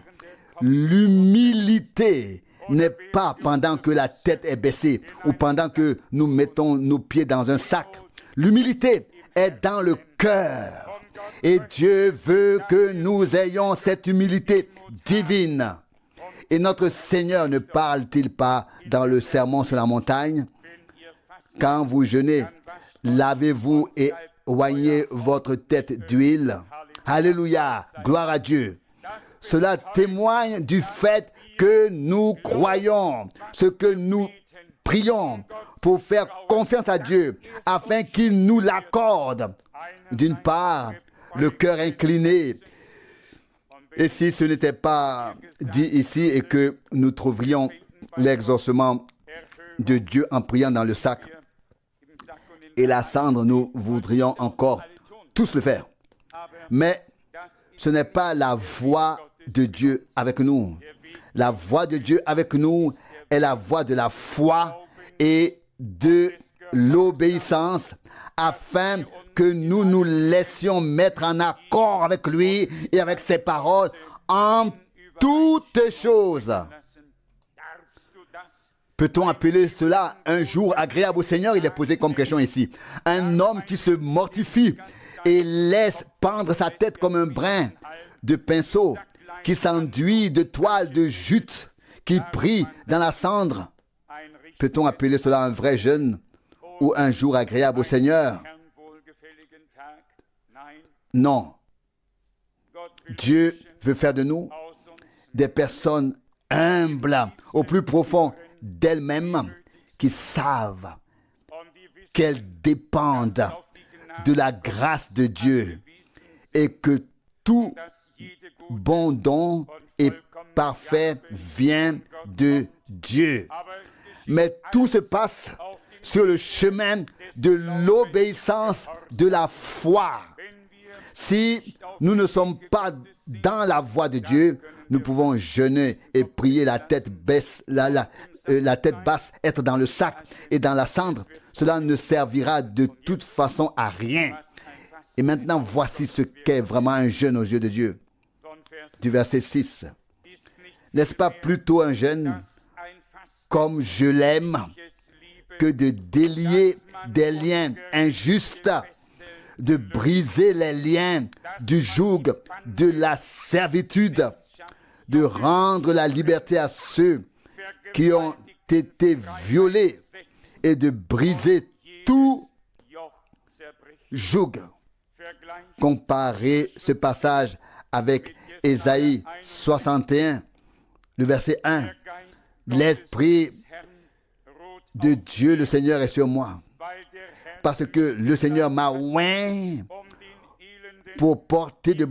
L'humilité n'est pas pendant que la tête est baissée ou pendant que nous mettons nos pieds dans un sac. L'humilité est dans le cœur. Et Dieu veut que nous ayons cette humilité divine. Et notre Seigneur ne parle-t-il pas dans le sermon sur la montagne Quand vous jeûnez, Lavez-vous et oignez votre tête d'huile. Alléluia, gloire à Dieu. Cela témoigne du fait que nous croyons ce que nous prions pour faire confiance à Dieu afin qu'il nous l'accorde. D'une part, le cœur incliné. Et si ce n'était pas dit ici et que nous trouverions l'exorcement de Dieu en priant dans le sac, et la cendre, nous voudrions encore tous le faire. Mais ce n'est pas la voix de Dieu avec nous. La voix de Dieu avec nous est la voix de la foi et de l'obéissance afin que nous nous laissions mettre en accord avec lui et avec ses paroles en toutes choses. Peut-on appeler cela un jour agréable au Seigneur Il est posé comme question ici. Un homme qui se mortifie et laisse pendre sa tête comme un brin de pinceau, qui s'enduit de toile de jute, qui prie dans la cendre. Peut-on appeler cela un vrai jeûne ou un jour agréable au Seigneur Non. Dieu veut faire de nous des personnes humbles, au plus profond d'elles-mêmes qui savent qu'elles dépendent de la grâce de Dieu et que tout bon don et parfait vient de Dieu. Mais tout se passe sur le chemin de l'obéissance de la foi. Si nous ne sommes pas dans la voie de Dieu, nous pouvons jeûner et prier la tête baisse, la, la, la tête basse, être dans le sac et dans la cendre, cela ne servira de toute façon à rien. Et maintenant, voici ce qu'est vraiment un jeûne aux yeux de Dieu. Du verset 6. N'est-ce pas plutôt un jeune comme je l'aime que de délier des liens injustes, de briser les liens du joug, de la servitude, de rendre la liberté à ceux qui ont été violés et de briser tout joug. Comparez ce passage avec Ésaïe 61, le verset 1. L'Esprit de Dieu, le Seigneur, est sur moi. Parce que le Seigneur m'a oint pour porter de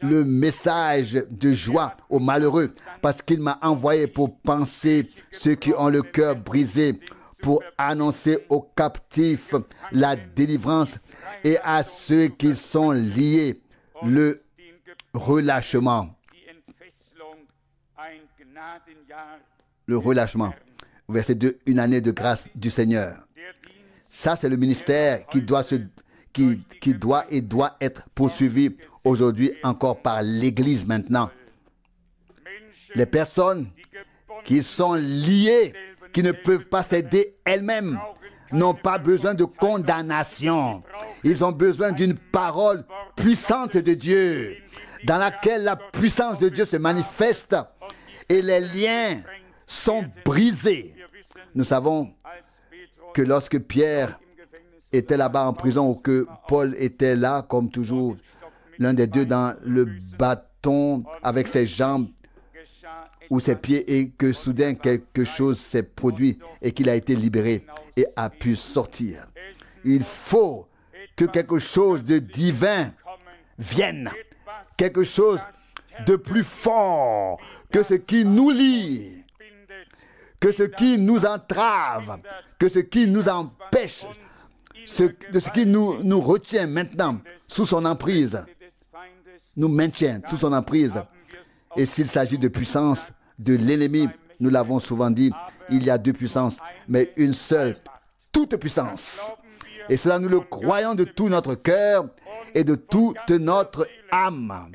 le message de joie aux malheureux, parce qu'il m'a envoyé pour penser ceux qui ont le cœur brisé, pour annoncer aux captifs la délivrance et à ceux qui sont liés le relâchement. Le relâchement. Verset 2, une année de grâce du Seigneur. Ça, c'est le ministère qui doit, qui, qui doit et doit être poursuivi aujourd'hui encore par l'Église maintenant. Les personnes qui sont liées, qui ne peuvent pas s'aider elles-mêmes, n'ont pas besoin de condamnation. Ils ont besoin d'une parole puissante de Dieu, dans laquelle la puissance de Dieu se manifeste et les liens sont brisés. Nous savons que lorsque Pierre était là-bas en prison ou que Paul était là, comme toujours, l'un des deux dans le bâton avec ses jambes ou ses pieds et que soudain quelque chose s'est produit et qu'il a été libéré et a pu sortir. Il faut que quelque chose de divin vienne, quelque chose de plus fort que ce qui nous lie, que ce qui nous entrave, que ce qui nous empêche, ce, de ce qui nous retient maintenant sous son emprise nous maintient sous son emprise. Et s'il s'agit de puissance de l'ennemi, nous l'avons souvent dit, il y a deux puissances, mais une seule, toute puissance. Et cela, nous le croyons de tout notre cœur et de toute notre âme.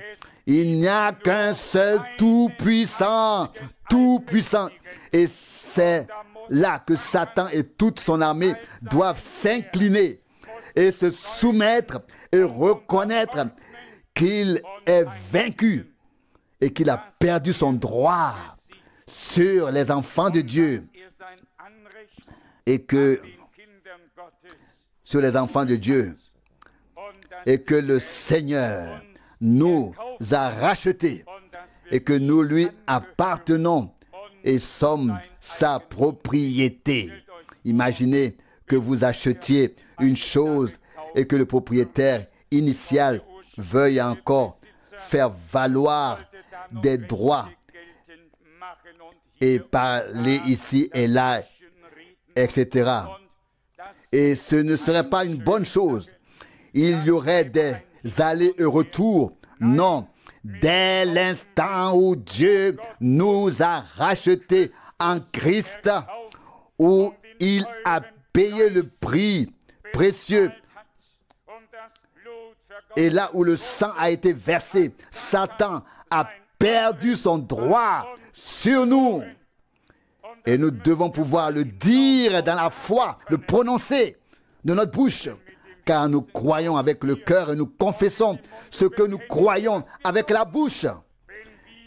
Il n'y a qu'un seul tout-puissant, tout-puissant. Et c'est là que Satan et toute son armée doivent s'incliner et se soumettre et reconnaître qu'il est vaincu et qu'il a perdu son droit sur les enfants de Dieu et que sur les enfants de Dieu et que le Seigneur nous a rachetés et que nous lui appartenons et sommes sa propriété. Imaginez que vous achetiez une chose et que le propriétaire initial veuille encore faire valoir des droits et parler ici et là, etc. Et ce ne serait pas une bonne chose. Il y aurait des allers et retours. Non. Dès l'instant où Dieu nous a rachetés en Christ, où il a payé le prix précieux et là où le sang a été versé, Satan a perdu son droit sur nous. Et nous devons pouvoir le dire dans la foi, le prononcer de notre bouche. Car nous croyons avec le cœur et nous confessons ce que nous croyons avec la bouche.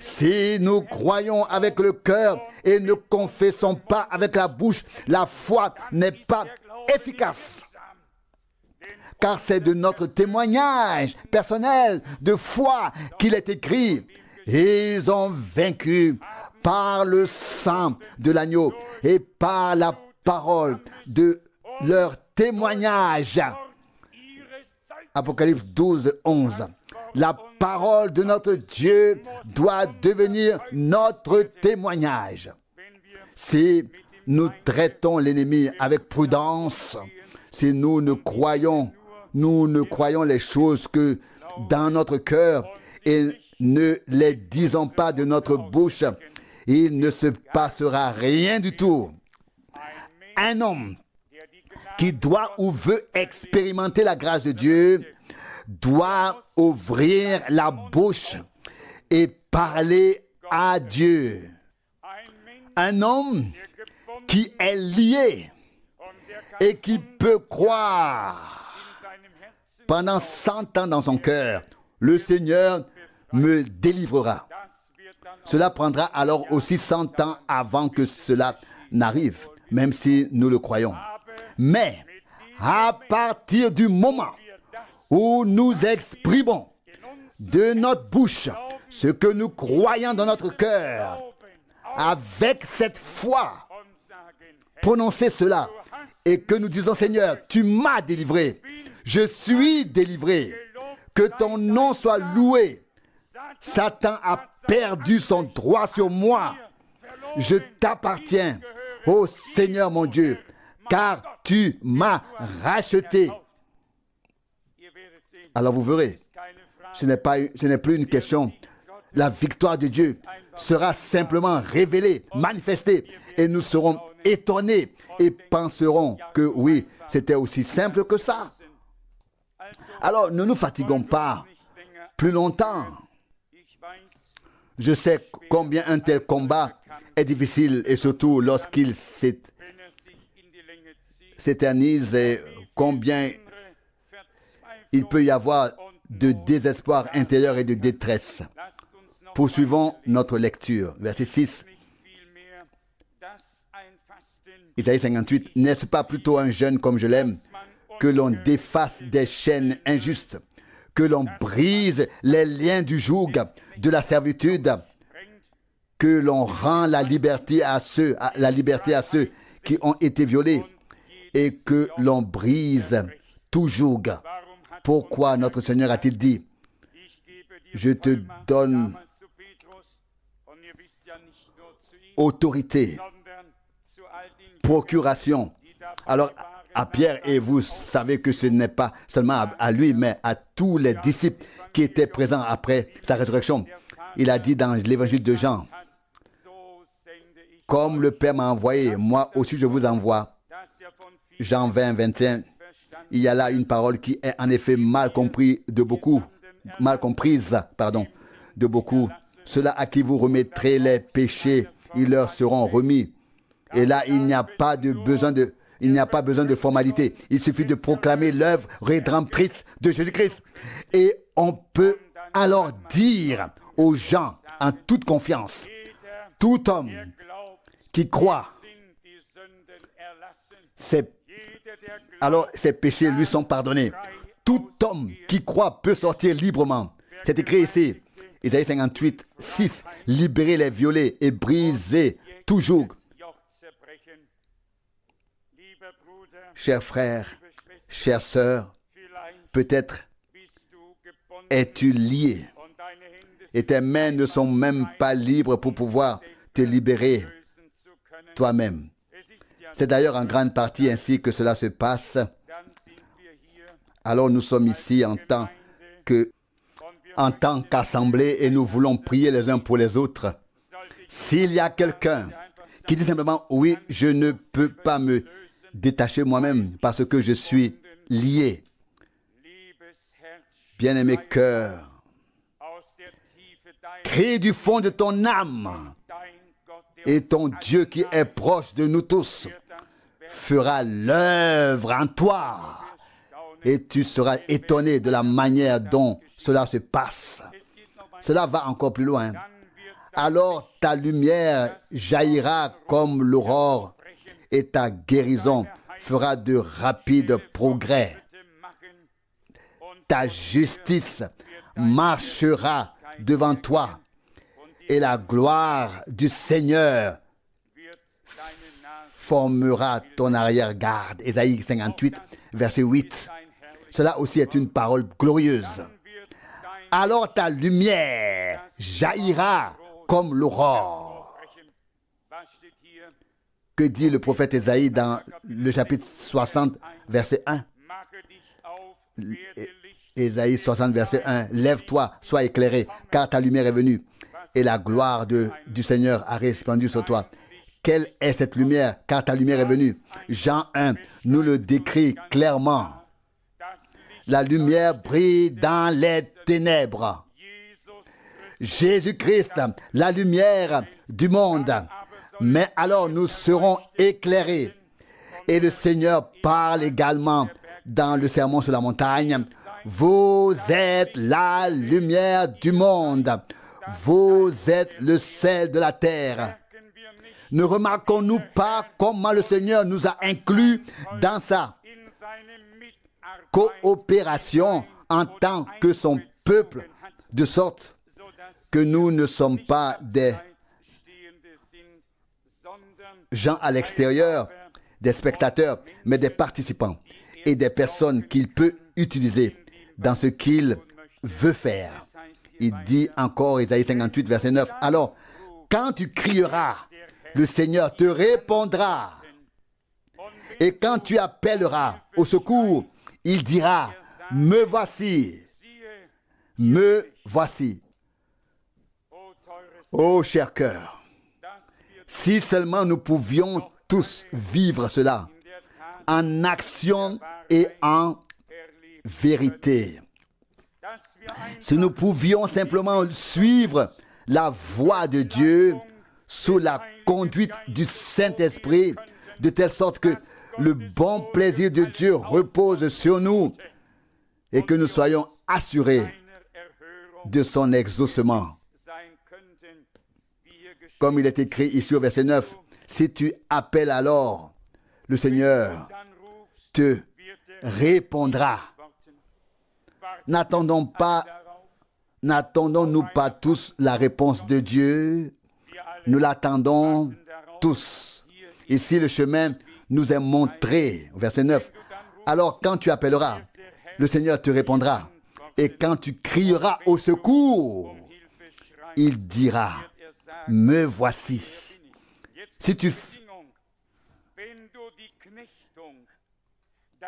Si nous croyons avec le cœur et ne confessons pas avec la bouche, la foi n'est pas efficace car c'est de notre témoignage personnel de foi qu'il est écrit. Ils ont vaincu par le sang de l'agneau et par la parole de leur témoignage. Apocalypse 12, 11. La parole de notre Dieu doit devenir notre témoignage. Si nous traitons l'ennemi avec prudence, si nous ne croyons nous ne croyons les choses que dans notre cœur et ne les disons pas de notre bouche, il ne se passera rien du tout. Un homme qui doit ou veut expérimenter la grâce de Dieu doit ouvrir la bouche et parler à Dieu. Un homme qui est lié et qui peut croire pendant cent ans dans son cœur. Le Seigneur me délivrera. Cela prendra alors aussi cent ans avant que cela n'arrive, même si nous le croyons. Mais à partir du moment où nous exprimons de notre bouche ce que nous croyons dans notre cœur, avec cette foi, prononcer cela et que nous disons Seigneur, tu m'as délivré, je suis délivré. Que ton nom soit loué. Satan a perdu son droit sur moi. Je t'appartiens, ô Seigneur mon Dieu, car tu m'as racheté. Alors vous verrez, ce n'est, pas, ce n'est plus une question. La victoire de Dieu sera simplement révélée, manifestée, et nous serons étonnés et penserons que oui, c'était aussi simple que ça. Alors ne nous fatiguons pas plus longtemps. Je sais combien un tel combat est difficile et surtout lorsqu'il s'éternise et combien il peut y avoir de désespoir intérieur et de détresse. Poursuivons notre lecture. Verset 6. Isaïe 58. N'est-ce pas plutôt un jeune comme je l'aime que l'on défasse des chaînes injustes, que l'on brise les liens du joug, de la servitude, que l'on rend la liberté à ceux, la liberté à ceux qui ont été violés et que l'on brise tout joug. Pourquoi notre Seigneur a-t-il dit, je te donne autorité, procuration. Alors, à Pierre et vous savez que ce n'est pas seulement à lui, mais à tous les disciples qui étaient présents après sa résurrection. Il a dit dans l'évangile de Jean, comme le Père m'a envoyé, moi aussi je vous envoie. Jean 20, 21. Il y a là une parole qui est en effet mal comprise de beaucoup, mal comprise, pardon, de beaucoup. Cela à qui vous remettrez les péchés, ils leur seront remis. Et là, il n'y a pas de besoin de il n'y a pas besoin de formalité. Il suffit de proclamer l'œuvre rédemptrice de Jésus-Christ. Et on peut alors dire aux gens en toute confiance, tout homme qui croit, ses, alors ses péchés lui sont pardonnés. Tout homme qui croit peut sortir librement. C'est écrit ici, Isaïe 58, 6, libérer les violets et briser toujours Chers frères, chères sœurs, peut-être es-tu lié et tes mains ne sont même pas libres pour pouvoir te libérer toi-même. C'est d'ailleurs en grande partie ainsi que cela se passe. Alors nous sommes ici en tant en tant qu'assemblée et nous voulons prier les uns pour les autres. S'il y a quelqu'un qui dit simplement oui, je ne peux pas me détacher moi-même parce que je suis lié. Bien-aimé cœur, crie du fond de ton âme et ton Dieu qui est proche de nous tous fera l'œuvre en toi et tu seras étonné de la manière dont cela se passe. Cela va encore plus loin. Alors ta lumière jaillira comme l'aurore et ta guérison fera de rapides progrès. Ta justice marchera devant toi et la gloire du Seigneur formera ton arrière-garde. Ésaïe 58, verset 8. Cela aussi est une parole glorieuse. Alors ta lumière jaillira comme l'aurore. Que dit le prophète Esaïe dans le chapitre 60, verset 1 Ésaïe 60, verset 1. Lève-toi, sois éclairé, car ta lumière est venue, et la gloire du Seigneur a répandu sur toi. Quelle est cette lumière, car ta lumière est venue Jean 1 nous le décrit clairement. La lumière brille dans les ténèbres. Jésus-Christ, la lumière du monde, mais alors nous serons éclairés. Et le Seigneur parle également dans le sermon sur la montagne. Vous êtes la lumière du monde. Vous êtes le sel de la terre. Ne remarquons-nous pas comment le Seigneur nous a inclus dans sa coopération en tant que son peuple, de sorte que nous ne sommes pas des gens à l'extérieur, des spectateurs, mais des participants et des personnes qu'il peut utiliser dans ce qu'il veut faire. Il dit encore, Isaïe 58, verset 9, Alors, quand tu crieras, le Seigneur te répondra. Et quand tu appelleras au secours, il dira, me voici, me voici. Ô oh, cher cœur, si seulement nous pouvions tous vivre cela en action et en vérité. Si nous pouvions simplement suivre la voie de Dieu sous la conduite du Saint-Esprit, de telle sorte que le bon plaisir de Dieu repose sur nous et que nous soyons assurés de son exaucement comme il est écrit ici au verset 9. Si tu appelles alors le Seigneur, te répondra. N'attendons pas, n'attendons-nous pas tous la réponse de Dieu Nous l'attendons tous. Ici, le chemin nous est montré, au verset 9. Alors, quand tu appelleras, le Seigneur te répondra. Et quand tu crieras au secours, il dira, me voici. Si tu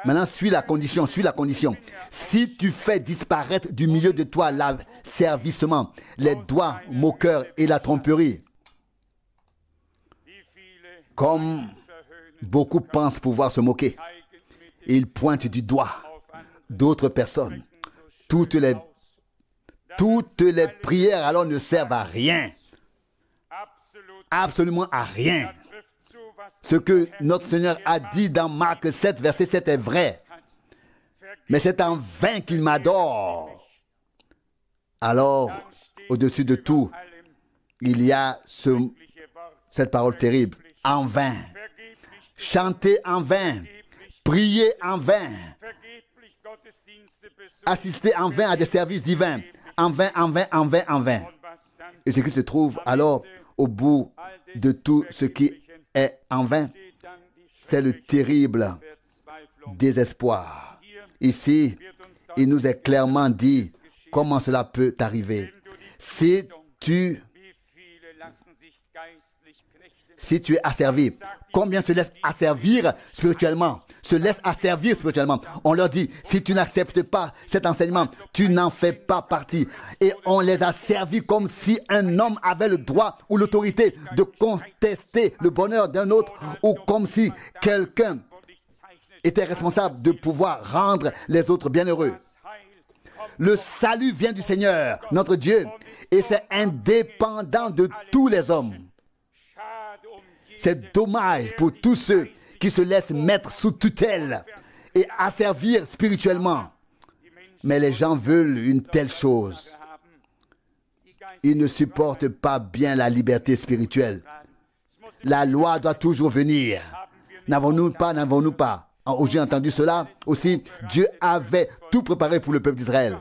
Maintenant, suis la condition, suis la condition. Si tu fais disparaître du milieu de toi l'asservissement, les doigts moqueurs et la tromperie, comme beaucoup pensent pouvoir se moquer, ils pointent du doigt d'autres personnes. Toutes les, toutes les prières alors ne servent à rien absolument à rien. Ce que notre Seigneur a dit dans Marc 7, verset 7 est vrai. Mais c'est en vain qu'il m'adore. Alors, au-dessus de tout, il y a cette parole terrible. En vain. Chanter en vain. Prier en vain. Assister en vain à des services divins. En vain, en vain, en vain, en vain. Et ce qui se trouve alors au bout de tout ce qui est en vain, c'est le terrible désespoir. Ici, il nous est clairement dit comment cela peut arriver. Si tu, si tu es asservi, combien se laissent asservir spirituellement se laissent asservir spirituellement. On leur dit, si tu n'acceptes pas cet enseignement, tu n'en fais pas partie. Et on les a servis comme si un homme avait le droit ou l'autorité de contester le bonheur d'un autre ou comme si quelqu'un était responsable de pouvoir rendre les autres bienheureux. Le salut vient du Seigneur, notre Dieu, et c'est indépendant de tous les hommes. C'est dommage pour tous ceux qui se laissent mettre sous tutelle et asservir spirituellement. Mais les gens veulent une telle chose. Ils ne supportent pas bien la liberté spirituelle. La loi doit toujours venir. N'avons-nous pas, n'avons-nous pas ah, oh, J'ai entendu cela aussi. Dieu avait tout préparé pour le peuple d'Israël.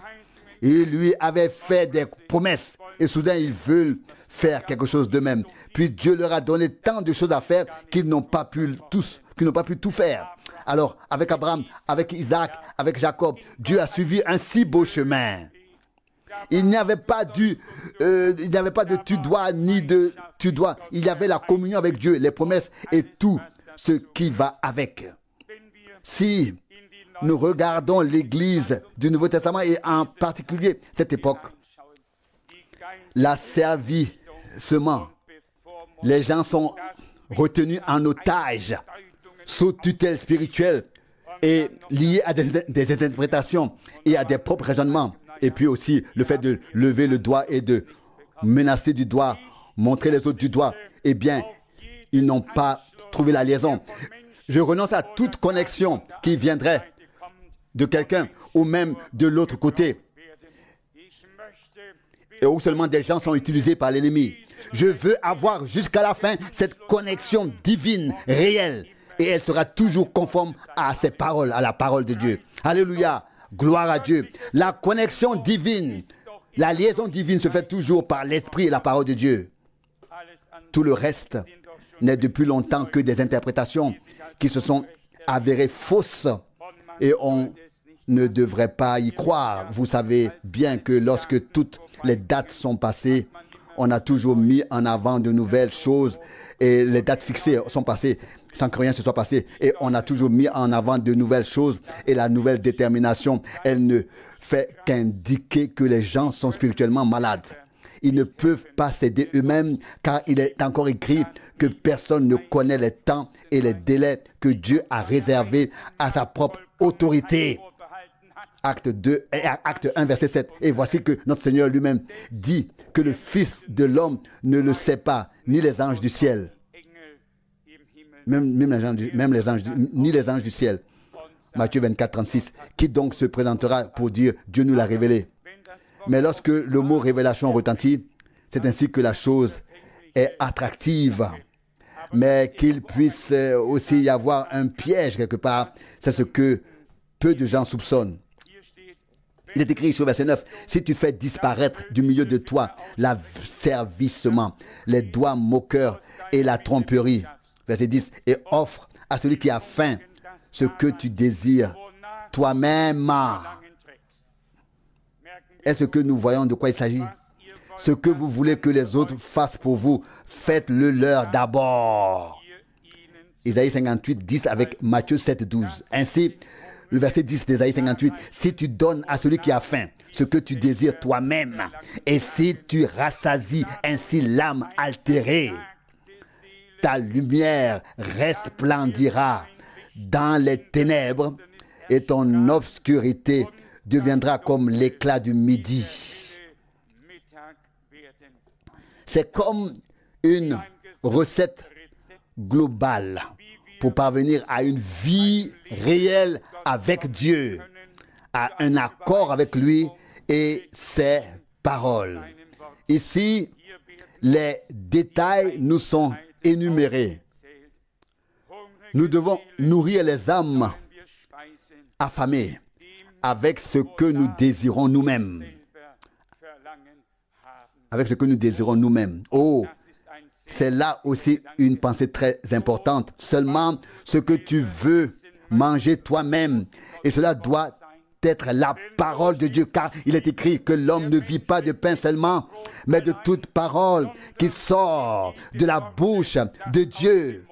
Il lui avait fait des promesses. Et soudain, ils veulent faire quelque chose d'eux-mêmes. Puis Dieu leur a donné tant de choses à faire qu'ils n'ont pas pu tous qui n'ont pas pu tout faire. Alors, avec Abraham, avec Isaac, avec Jacob, Dieu a suivi un si beau chemin. Il n'y avait pas du, euh, il n'y avait pas de tu dois ni de tu dois. Il y avait la communion avec Dieu, les promesses et tout ce qui va avec. Si nous regardons l'Église du Nouveau Testament et en particulier cette époque, la servissement, les gens sont retenus en otage sous tutelle spirituelle et liée à des, interprétations et à des propres raisonnements. Et puis aussi le fait de lever le doigt et de menacer du doigt, montrer les autres du doigt. Eh bien, ils n'ont pas trouvé la liaison. Je renonce à toute connexion qui viendrait de quelqu'un ou même de l'autre côté. Et où seulement des gens sont utilisés par l'ennemi. Je veux avoir jusqu'à la fin cette connexion divine, réelle, et elle sera toujours conforme à ses paroles, à la parole de Dieu. Alléluia. Gloire à Dieu. La connexion divine, la liaison divine se fait toujours par l'Esprit et la parole de Dieu. Tout le reste n'est depuis longtemps que des interprétations qui se sont avérées fausses et on ne devrait pas y croire. Vous savez bien que lorsque toutes les dates sont passées, on a toujours mis en avant de nouvelles choses et les dates fixées sont passées sans que rien se soit passé. Et on a toujours mis en avant de nouvelles choses et la nouvelle détermination, elle ne fait qu'indiquer que les gens sont spirituellement malades. Ils ne peuvent pas s'aider eux-mêmes car il est encore écrit que personne ne connaît les temps et les délais que Dieu a réservés à sa propre autorité. Acte 2 acte 1 verset 7. Et voici que notre Seigneur lui-même dit que le Fils de l'homme ne le sait pas, ni les anges du ciel même, les, anges du, les anges, ni les anges du ciel. Matthieu 24, 36. Qui donc se présentera pour dire Dieu nous l'a révélé Mais lorsque le mot révélation retentit, c'est ainsi que la chose est attractive. Mais qu'il puisse euh, aussi y avoir un piège quelque part, c'est ce que peu de gens soupçonnent. Il est écrit sur verset 9, si tu fais disparaître du milieu de toi l'asservissement, les doigts moqueurs et la tromperie, verset 10, et offre à celui qui a faim ce que tu désires toi-même. Est-ce que nous voyons de quoi il s'agit Ce que vous voulez que les autres fassent pour vous, faites-le leur d'abord. Isaïe 58, 10 avec Matthieu 7, 12. Ainsi, le verset 10 d'Isaïe 58, si tu donnes à celui qui a faim ce que tu désires toi-même, et si tu rassasies ainsi l'âme altérée, ta lumière resplendira dans les ténèbres et ton obscurité deviendra comme l'éclat du midi. C'est comme une recette globale pour parvenir à une vie réelle avec Dieu, à un accord avec lui et ses paroles. Ici, les détails nous sont énumérés. Nous devons nourrir les âmes affamées avec ce que nous désirons nous-mêmes. Avec ce que nous désirons nous-mêmes. Oh, c'est là aussi une pensée très importante. Seulement ce que tu veux manger toi-même. Et cela doit être la parole de Dieu, car il est écrit que l'homme ne vit pas de pain seulement, mais de toute parole qui sort de la bouche de Dieu.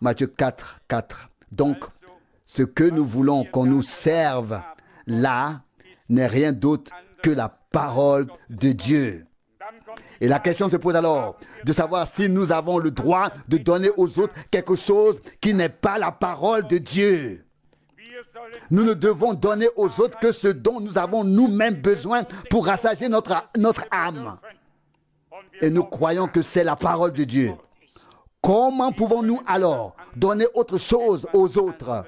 Matthieu 4, 4. Donc, ce que nous voulons qu'on nous serve là n'est rien d'autre que la parole de Dieu. Et la question se pose alors de savoir si nous avons le droit de donner aux autres quelque chose qui n'est pas la parole de Dieu. Nous ne devons donner aux autres que ce dont nous avons nous-mêmes besoin pour rassasier notre, notre âme. Et nous croyons que c'est la parole de Dieu. Comment pouvons-nous alors donner autre chose aux autres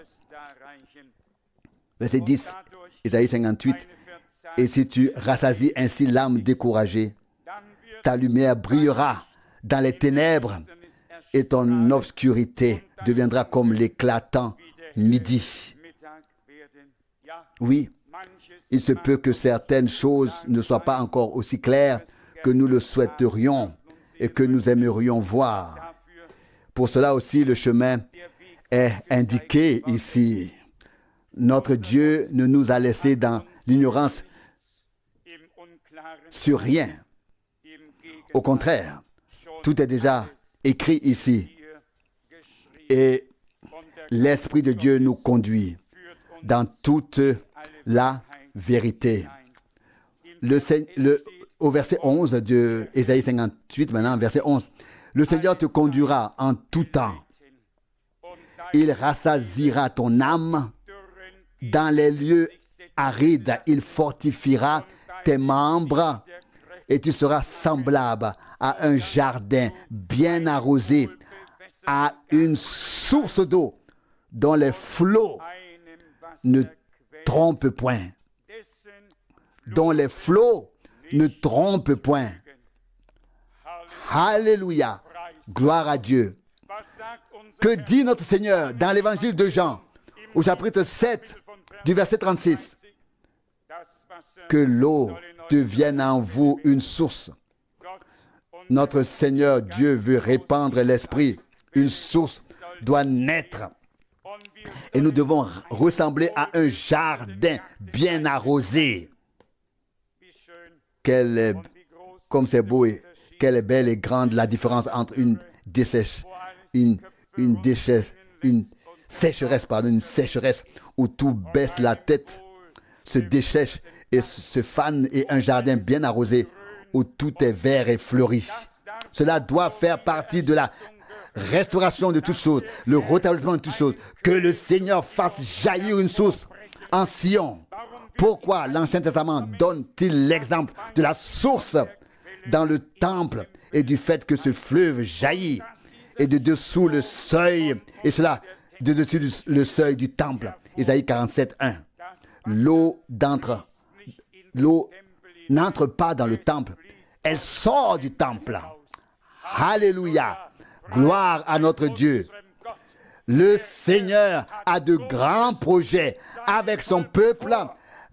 Verset 10, Isaïe 58. Et si tu rassasies ainsi l'âme découragée, ta lumière brillera dans les ténèbres et ton obscurité deviendra comme l'éclatant midi. Oui, il se peut que certaines choses ne soient pas encore aussi claires que nous le souhaiterions et que nous aimerions voir. Pour cela aussi, le chemin est indiqué ici. Notre Dieu ne nous a laissés dans l'ignorance sur rien. Au contraire, tout est déjà écrit ici. Et l'Esprit de Dieu nous conduit dans toute la vérité. Le, le, au verset 11 de Ésaïe 58, maintenant, verset 11. Le Seigneur te conduira en tout temps. Il rassasira ton âme dans les lieux arides. Il fortifiera tes membres et tu seras semblable à un jardin bien arrosé, à une source d'eau dont les flots ne trompe point, dont les flots ne trompent point. Alléluia. Gloire à Dieu. Que dit notre Seigneur dans l'évangile de Jean, au chapitre 7, du verset 36? Que l'eau devienne en vous une source. Notre Seigneur Dieu veut répandre l'esprit. Une source doit naître et nous devons ressembler à un jardin bien arrosé. Quelle est, comme c'est beau et quelle est belle et grande la différence entre une dessèche, une, une déchèche, une sécheresse, pardon, une sécheresse où tout baisse la tête, se déchèche et se fane et un jardin bien arrosé où tout est vert et fleuri. Cela doit faire partie de la restauration de toutes choses, le rétablissement de toutes choses. Que le Seigneur fasse jaillir une source en Sion. Pourquoi l'Ancien Testament donne-t-il l'exemple de la source dans le temple et du fait que ce fleuve jaillit et de dessous le seuil, et cela de dessus le seuil du temple. Isaïe 47, 1. L'eau d'entre, l'eau n'entre pas dans le temple, elle sort du temple. Alléluia. Gloire à notre Dieu. Le Seigneur a de grands projets avec son peuple,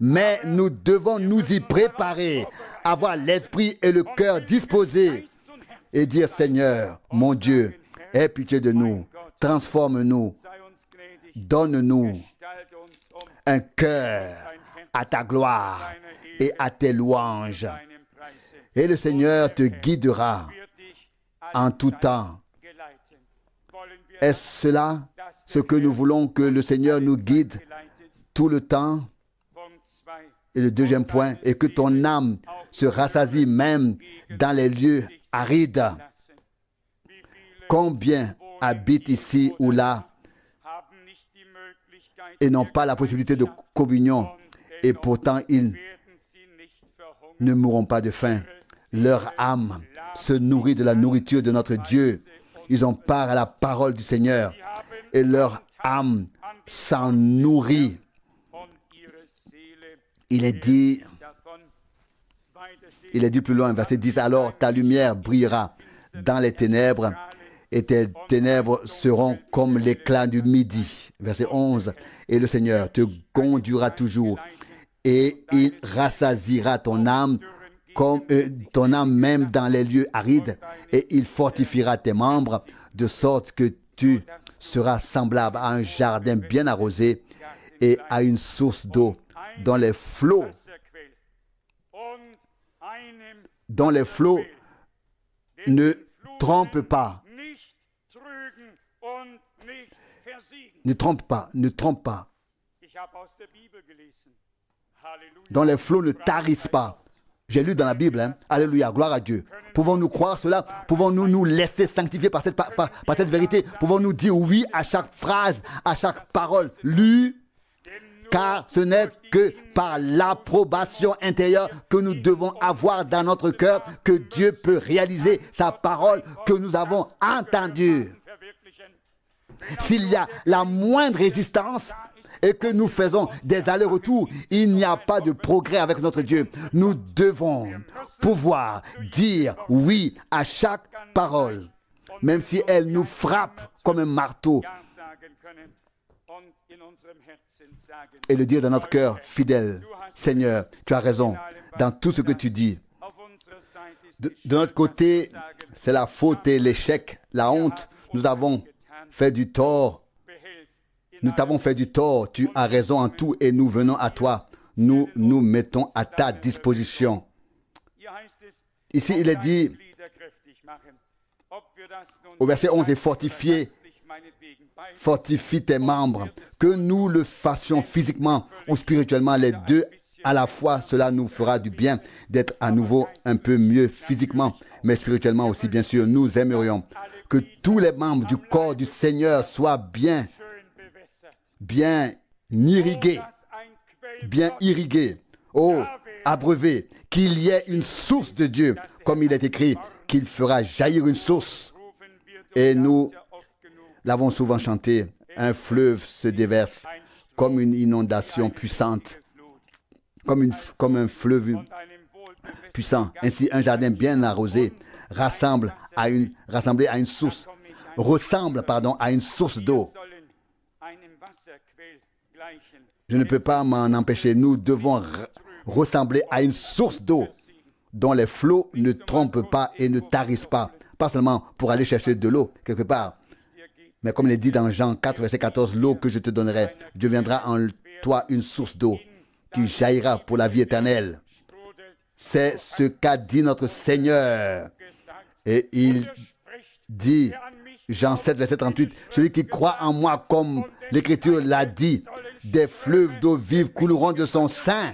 mais nous devons nous y préparer, avoir l'esprit et le cœur disposés et dire Seigneur, mon Dieu, aie pitié de nous, transforme-nous, donne-nous un cœur à ta gloire et à tes louanges. Et le Seigneur te guidera en tout temps est-ce cela ce que nous voulons que le Seigneur nous guide tout le temps Et le deuxième point est que ton âme se rassasie même dans les lieux arides. Combien habitent ici ou là et n'ont pas la possibilité de communion et pourtant ils ne mourront pas de faim. Leur âme se nourrit de la nourriture de notre Dieu. Ils ont part à la parole du Seigneur et leur âme s'en nourrit. Il est dit, il est dit plus loin, verset 10, alors ta lumière brillera dans les ténèbres et tes ténèbres seront comme l'éclat du midi. Verset 11, et le Seigneur te conduira toujours et il rassasira ton âme comme ton âme même dans les lieux arides, et il fortifiera tes membres, de sorte que tu seras semblable à un jardin bien arrosé et à une source d'eau dont les flots dont les flots ne trompent pas. Ne trompent pas, ne trompe pas. Dont les flots ne tarissent pas. J'ai lu dans la Bible. Hein. Alléluia, gloire à Dieu. Pouvons-nous croire cela Pouvons-nous nous laisser sanctifier par cette, par cette vérité Pouvons-nous dire oui à chaque phrase, à chaque parole lue Car ce n'est que par l'approbation intérieure que nous devons avoir dans notre cœur que Dieu peut réaliser sa parole que nous avons entendue. S'il y a la moindre résistance, et que nous faisons des allers-retours, il n'y a pas de progrès avec notre Dieu. Nous devons pouvoir dire oui à chaque parole, même si elle nous frappe comme un marteau. Et le dire dans notre cœur, fidèle, Seigneur, tu as raison dans tout ce que tu dis. De, notre côté, c'est la faute et l'échec, la honte. Nous avons fait du tort nous t'avons fait du tort, tu as raison en tout et nous venons à toi. Nous nous mettons à ta disposition. Ici, il est dit au verset 11, et fortifié, fortifie tes membres, que nous le fassions physiquement ou spirituellement, les deux à la fois, cela nous fera du bien d'être à nouveau un peu mieux physiquement, mais spirituellement aussi, bien sûr, nous aimerions que tous les membres du corps du Seigneur soient bien bien irrigué, bien irrigué, oh, abreuvé, qu'il y ait une source de Dieu, comme il est écrit, qu'il fera jaillir une source. Et nous l'avons souvent chanté, un fleuve se déverse comme une inondation puissante, comme, un fleuve puissant. Ainsi, un jardin bien arrosé rassemble à une, à une source, ressemble pardon, à une source d'eau je ne peux pas m'en empêcher. Nous devons ressembler à une source d'eau dont les flots ne trompent pas et ne tarissent pas. Pas seulement pour aller chercher de l'eau quelque part, mais comme il est dit dans Jean 4, verset 14, l'eau que je te donnerai deviendra en toi une source d'eau qui jaillira pour la vie éternelle. C'est ce qu'a dit notre Seigneur. Et il dit, Jean 7, verset 38. Celui qui croit en moi, comme l'Écriture l'a dit, des fleuves d'eau vive couleront de son sein.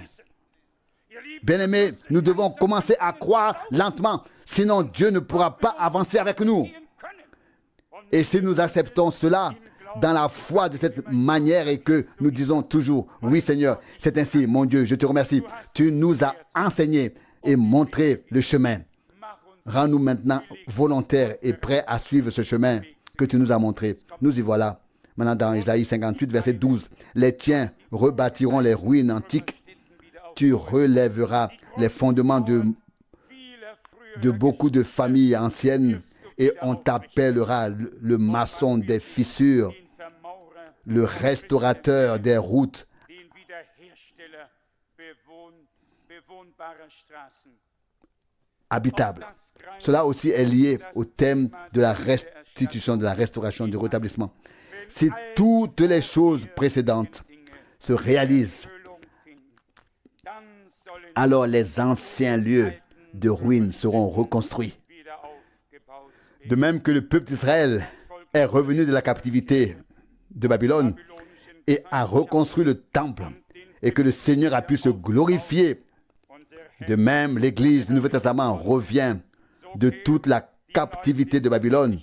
Bien-aimés, nous devons commencer à croire lentement, sinon Dieu ne pourra pas avancer avec nous. Et si nous acceptons cela dans la foi de cette manière et que nous disons toujours, oui Seigneur, c'est ainsi, mon Dieu, je te remercie, tu nous as enseigné et montré le chemin. Rends-nous maintenant volontaires et prêts à suivre ce chemin que tu nous as montré. Nous y voilà. Maintenant, dans Isaïe 58, verset 12, les tiens rebâtiront les ruines antiques. Tu relèveras les fondements de, beaucoup de familles anciennes et on t'appellera le maçon des fissures, le restaurateur des routes habitables. Cela aussi est lié au thème de la restitution, de la restauration, du rétablissement. Si toutes les choses précédentes se réalisent, alors les anciens lieux de ruines seront reconstruits. De même que le peuple d'Israël est revenu de la captivité de Babylone et a reconstruit le temple et que le Seigneur a pu se glorifier. De même, l'Église du Nouveau Testament revient de toute la captivité de Babylone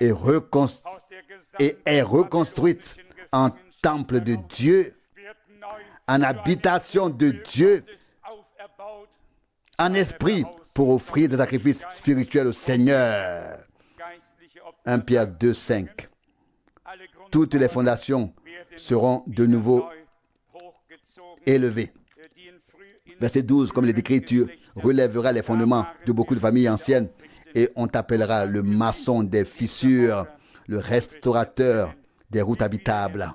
et, et est reconstruite en temple de Dieu, en habitation de Dieu, en esprit pour offrir des sacrifices spirituels au Seigneur. 1 Pierre 2, 5. Toutes les fondations seront de nouveau élevées. Verset 12, comme les Écritures, relèvera les fondements de beaucoup de familles anciennes et on t'appellera le maçon des fissures, le restaurateur des routes habitables.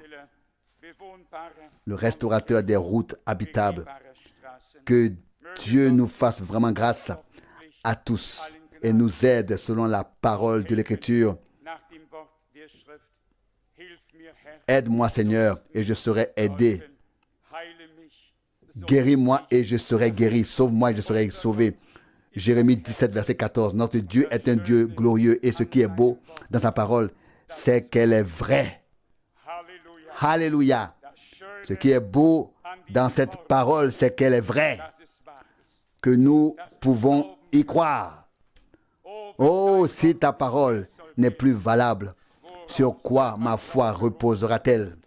Le restaurateur des routes habitables. Que Dieu nous fasse vraiment grâce à tous et nous aide selon la parole de l'Écriture. Aide-moi Seigneur et je serai aidé Guéris-moi et je serai guéri. Sauve-moi et je serai sauvé. Jérémie 17, verset 14. Notre Dieu est un Dieu glorieux et ce qui est beau dans sa parole, c'est qu'elle est vraie. Alléluia. Ce qui est beau dans cette parole, c'est qu'elle est vraie. Que nous pouvons y croire. Oh, si ta parole n'est plus valable, sur quoi ma foi reposera-t-elle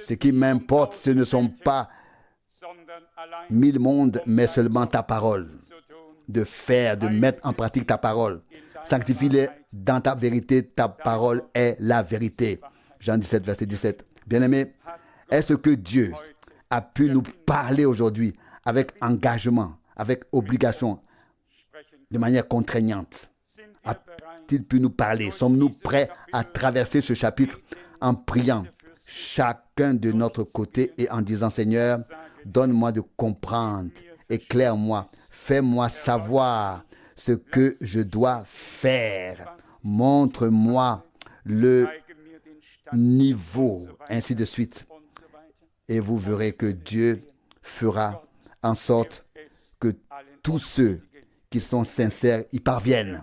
Ce qui m'importe, ce ne sont pas mille mondes, mais seulement ta parole. De faire, de mettre en pratique ta parole. Sanctifie-les dans ta vérité. Ta parole est la vérité. Jean 17, verset 17. Bien-aimés, est-ce que Dieu a pu nous parler aujourd'hui avec engagement, avec obligation, de manière contraignante? A-t-il pu nous parler? Sommes-nous prêts à traverser ce chapitre en priant chacun de notre côté et en disant, Seigneur, Donne-moi de comprendre. Éclaire-moi. Fais-moi savoir ce que je dois faire. Montre-moi le niveau, ainsi de suite. Et vous verrez que Dieu fera en sorte que tous ceux qui sont sincères y parviennent.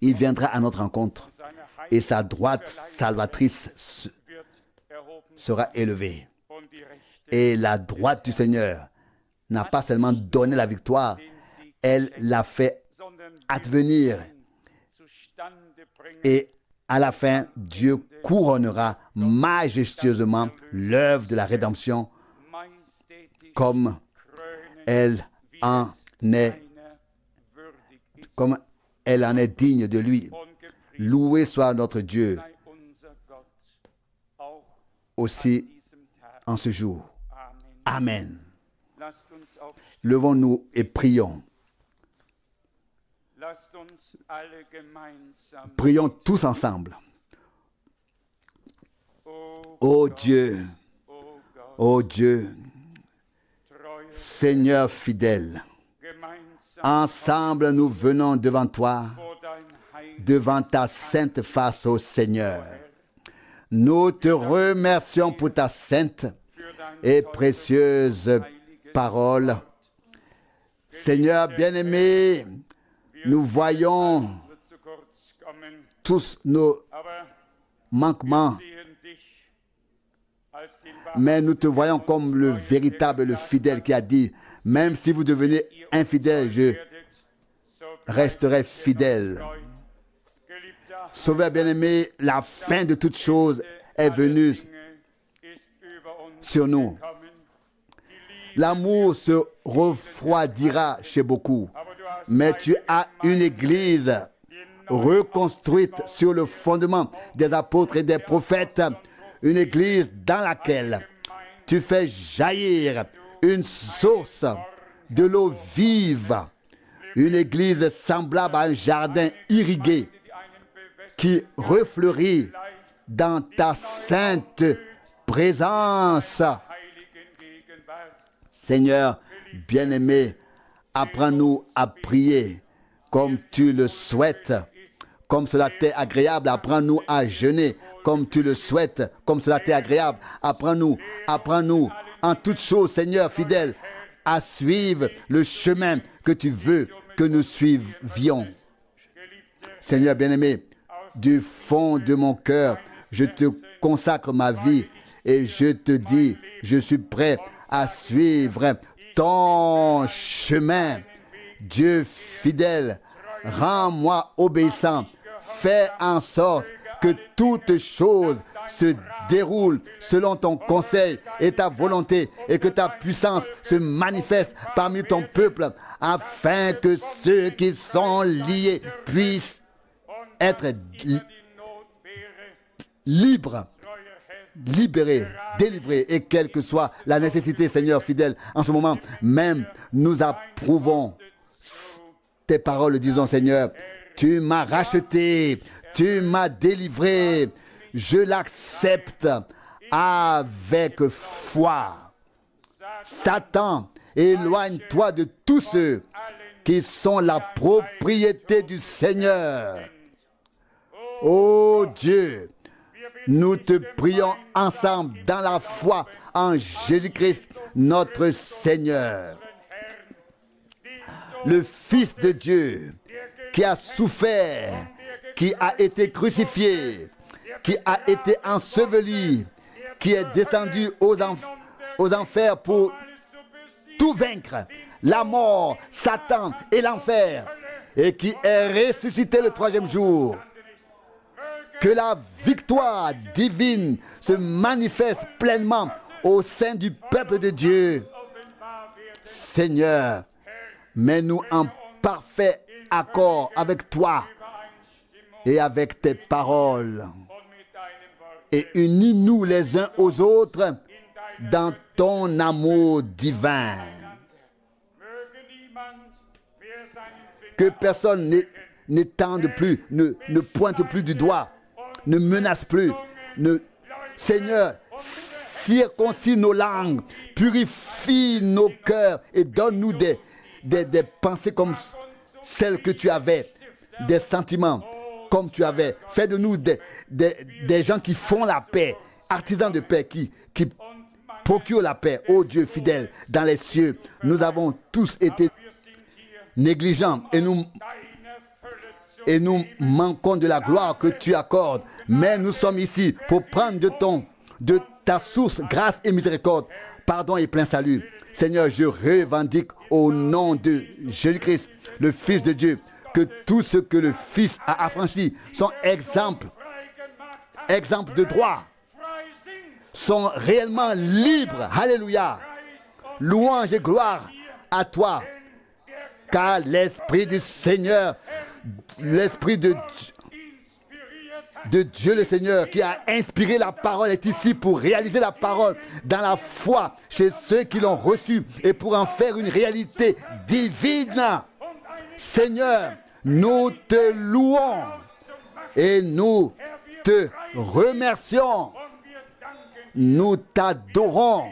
Il viendra à notre rencontre et sa droite salvatrice sera élevée et la droite du Seigneur n'a pas seulement donné la victoire, elle l'a fait advenir. Et à la fin, Dieu couronnera majestueusement l'œuvre de la rédemption comme elle en est, comme elle en est digne de lui. Loué soit notre Dieu aussi en ce jour. Amen. Levons-nous et prions. Prions tous ensemble. Ô Dieu, ô Dieu, Seigneur fidèle, ensemble nous venons devant toi, devant ta sainte face, ô Seigneur. Nous te remercions pour ta sainte et précieuses paroles. Seigneur bien-aimé, nous voyons tous nos manquements, mais nous te voyons comme le véritable, le fidèle qui a dit, même si vous devenez infidèle, je resterai fidèle. Sauveur bien-aimé, la fin de toutes choses est venue sur nous. L'amour se refroidira chez beaucoup, mais tu as une église reconstruite sur le fondement des apôtres et des prophètes, une église dans laquelle tu fais jaillir une source de l'eau vive, une église semblable à un jardin irrigué qui refleurit dans ta sainte présence. Seigneur bien-aimé, apprends-nous à prier comme tu le souhaites, comme cela t'est agréable. Apprends-nous à jeûner comme tu le souhaites, comme cela t'est agréable. Apprends-nous, apprends-nous en toutes choses, Seigneur fidèle, à suivre le chemin que tu veux que nous suivions. Seigneur bien-aimé, du fond de mon cœur, je te consacre ma vie et je te dis, je suis prêt à suivre ton chemin. Dieu fidèle, rends-moi obéissant. Fais en sorte que toutes choses se déroulent selon ton conseil et ta volonté et que ta puissance se manifeste parmi ton peuple afin que ceux qui sont liés puissent être libres Libéré, délivré, et quelle que soit la nécessité, Seigneur fidèle, en ce moment même, nous approuvons tes paroles, disons Seigneur, tu m'as racheté, tu m'as délivré, je l'accepte avec foi. Satan, éloigne-toi de tous ceux qui sont la propriété du Seigneur. oh Dieu, nous te prions ensemble dans la foi en Jésus-Christ, notre Seigneur, le Fils de Dieu, qui a souffert, qui a été crucifié, qui a été enseveli, qui est descendu aux, enfers pour tout vaincre, la mort, Satan et l'enfer, et qui est ressuscité le troisième jour que la victoire divine se manifeste pleinement au sein du peuple de Dieu. Seigneur, mets-nous en parfait accord avec toi et avec tes paroles. Et unis-nous les uns aux autres dans ton amour divin. Que personne n'étende plus, ne, ne pointe plus du doigt ne menace plus. Ne... Seigneur, circoncis nos langues, purifie nos cœurs et donne-nous des, pensées comme celles que tu avais, des sentiments comme tu avais. Fais de nous des, gens qui font la paix, artisans de paix, qui, procurent la paix. Ô Dieu fidèle, dans les cieux, nous avons tous été négligents et nous et nous manquons de la gloire que tu accordes. Mais nous sommes ici pour prendre de ton, de ta source, grâce et miséricorde, pardon et plein salut. Seigneur, je revendique au nom de Jésus-Christ, le Fils de Dieu, que tout ce que le Fils a affranchi, son exemple, exemple de droit, sont réellement libres. Alléluia. Louange et gloire à toi, car l'Esprit du Seigneur l'Esprit de Dieu de Dieu le Seigneur qui a inspiré la parole est ici pour réaliser la parole dans la foi chez ceux qui l'ont reçue et pour en faire une réalité divine. Seigneur, nous te louons et nous te remercions. Nous t'adorons.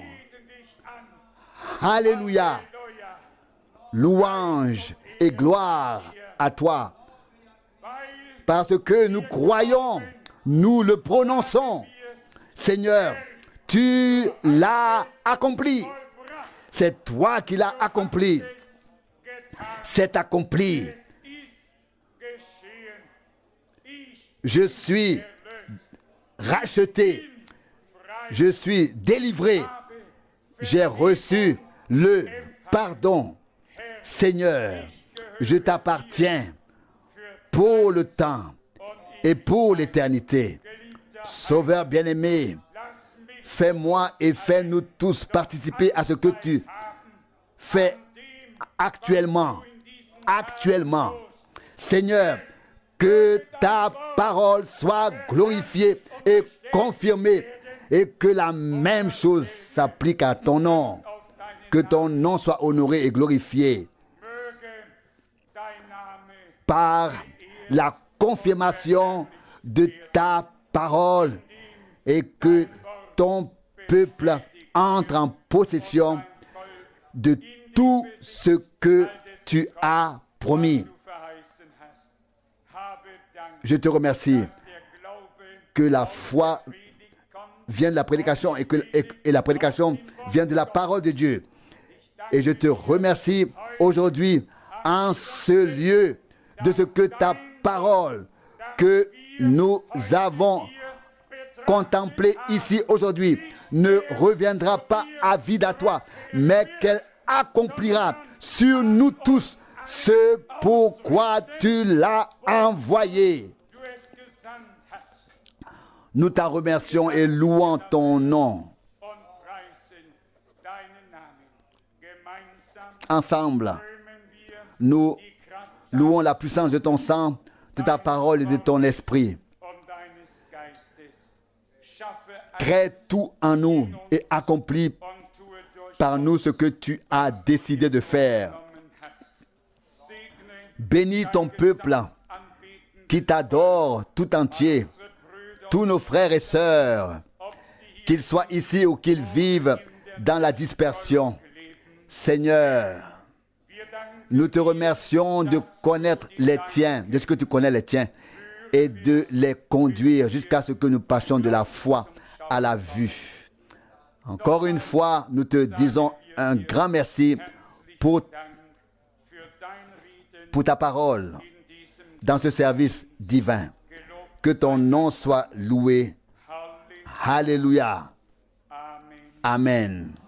Alléluia. Louange et gloire à toi. Parce que nous croyons, nous le prononçons. Seigneur, tu l'as accompli. C'est toi qui l'as accompli. C'est accompli. Je suis racheté. Je suis délivré. J'ai reçu le pardon. Seigneur, je t'appartiens pour le temps et pour l'éternité. Sauveur bien-aimé, fais-moi et fais-nous tous participer à ce que tu fais actuellement. Actuellement. Seigneur, que ta parole soit glorifiée et confirmée et que la même chose s'applique à ton nom. Que ton nom soit honoré et glorifié par la confirmation de ta parole et que ton peuple entre en possession de tout ce que tu as promis. Je te remercie que la foi vient de la prédication et que la prédication vient de la parole de Dieu. Et je te remercie aujourd'hui en ce lieu de ce que ta parole que nous avons contemplée ici aujourd'hui ne reviendra pas à vide à toi, mais qu'elle accomplira sur nous tous ce pourquoi tu l'as envoyé. Nous ta remercions et louons ton nom. Ensemble, nous Louons la puissance de ton sang, de ta parole et de ton esprit. Crée tout en nous et accomplis par nous ce que tu as décidé de faire. Bénis ton peuple qui t'adore tout entier, tous nos frères et sœurs, qu'ils soient ici ou qu'ils vivent dans la dispersion. Seigneur, nous te remercions de connaître les tiens, de ce que tu connais les tiens, et de les conduire jusqu'à ce que nous passions de la foi à la vue. Encore une fois, nous te disons un grand merci pour, ta parole dans ce service divin. Que ton nom soit loué. Alléluia. Amen.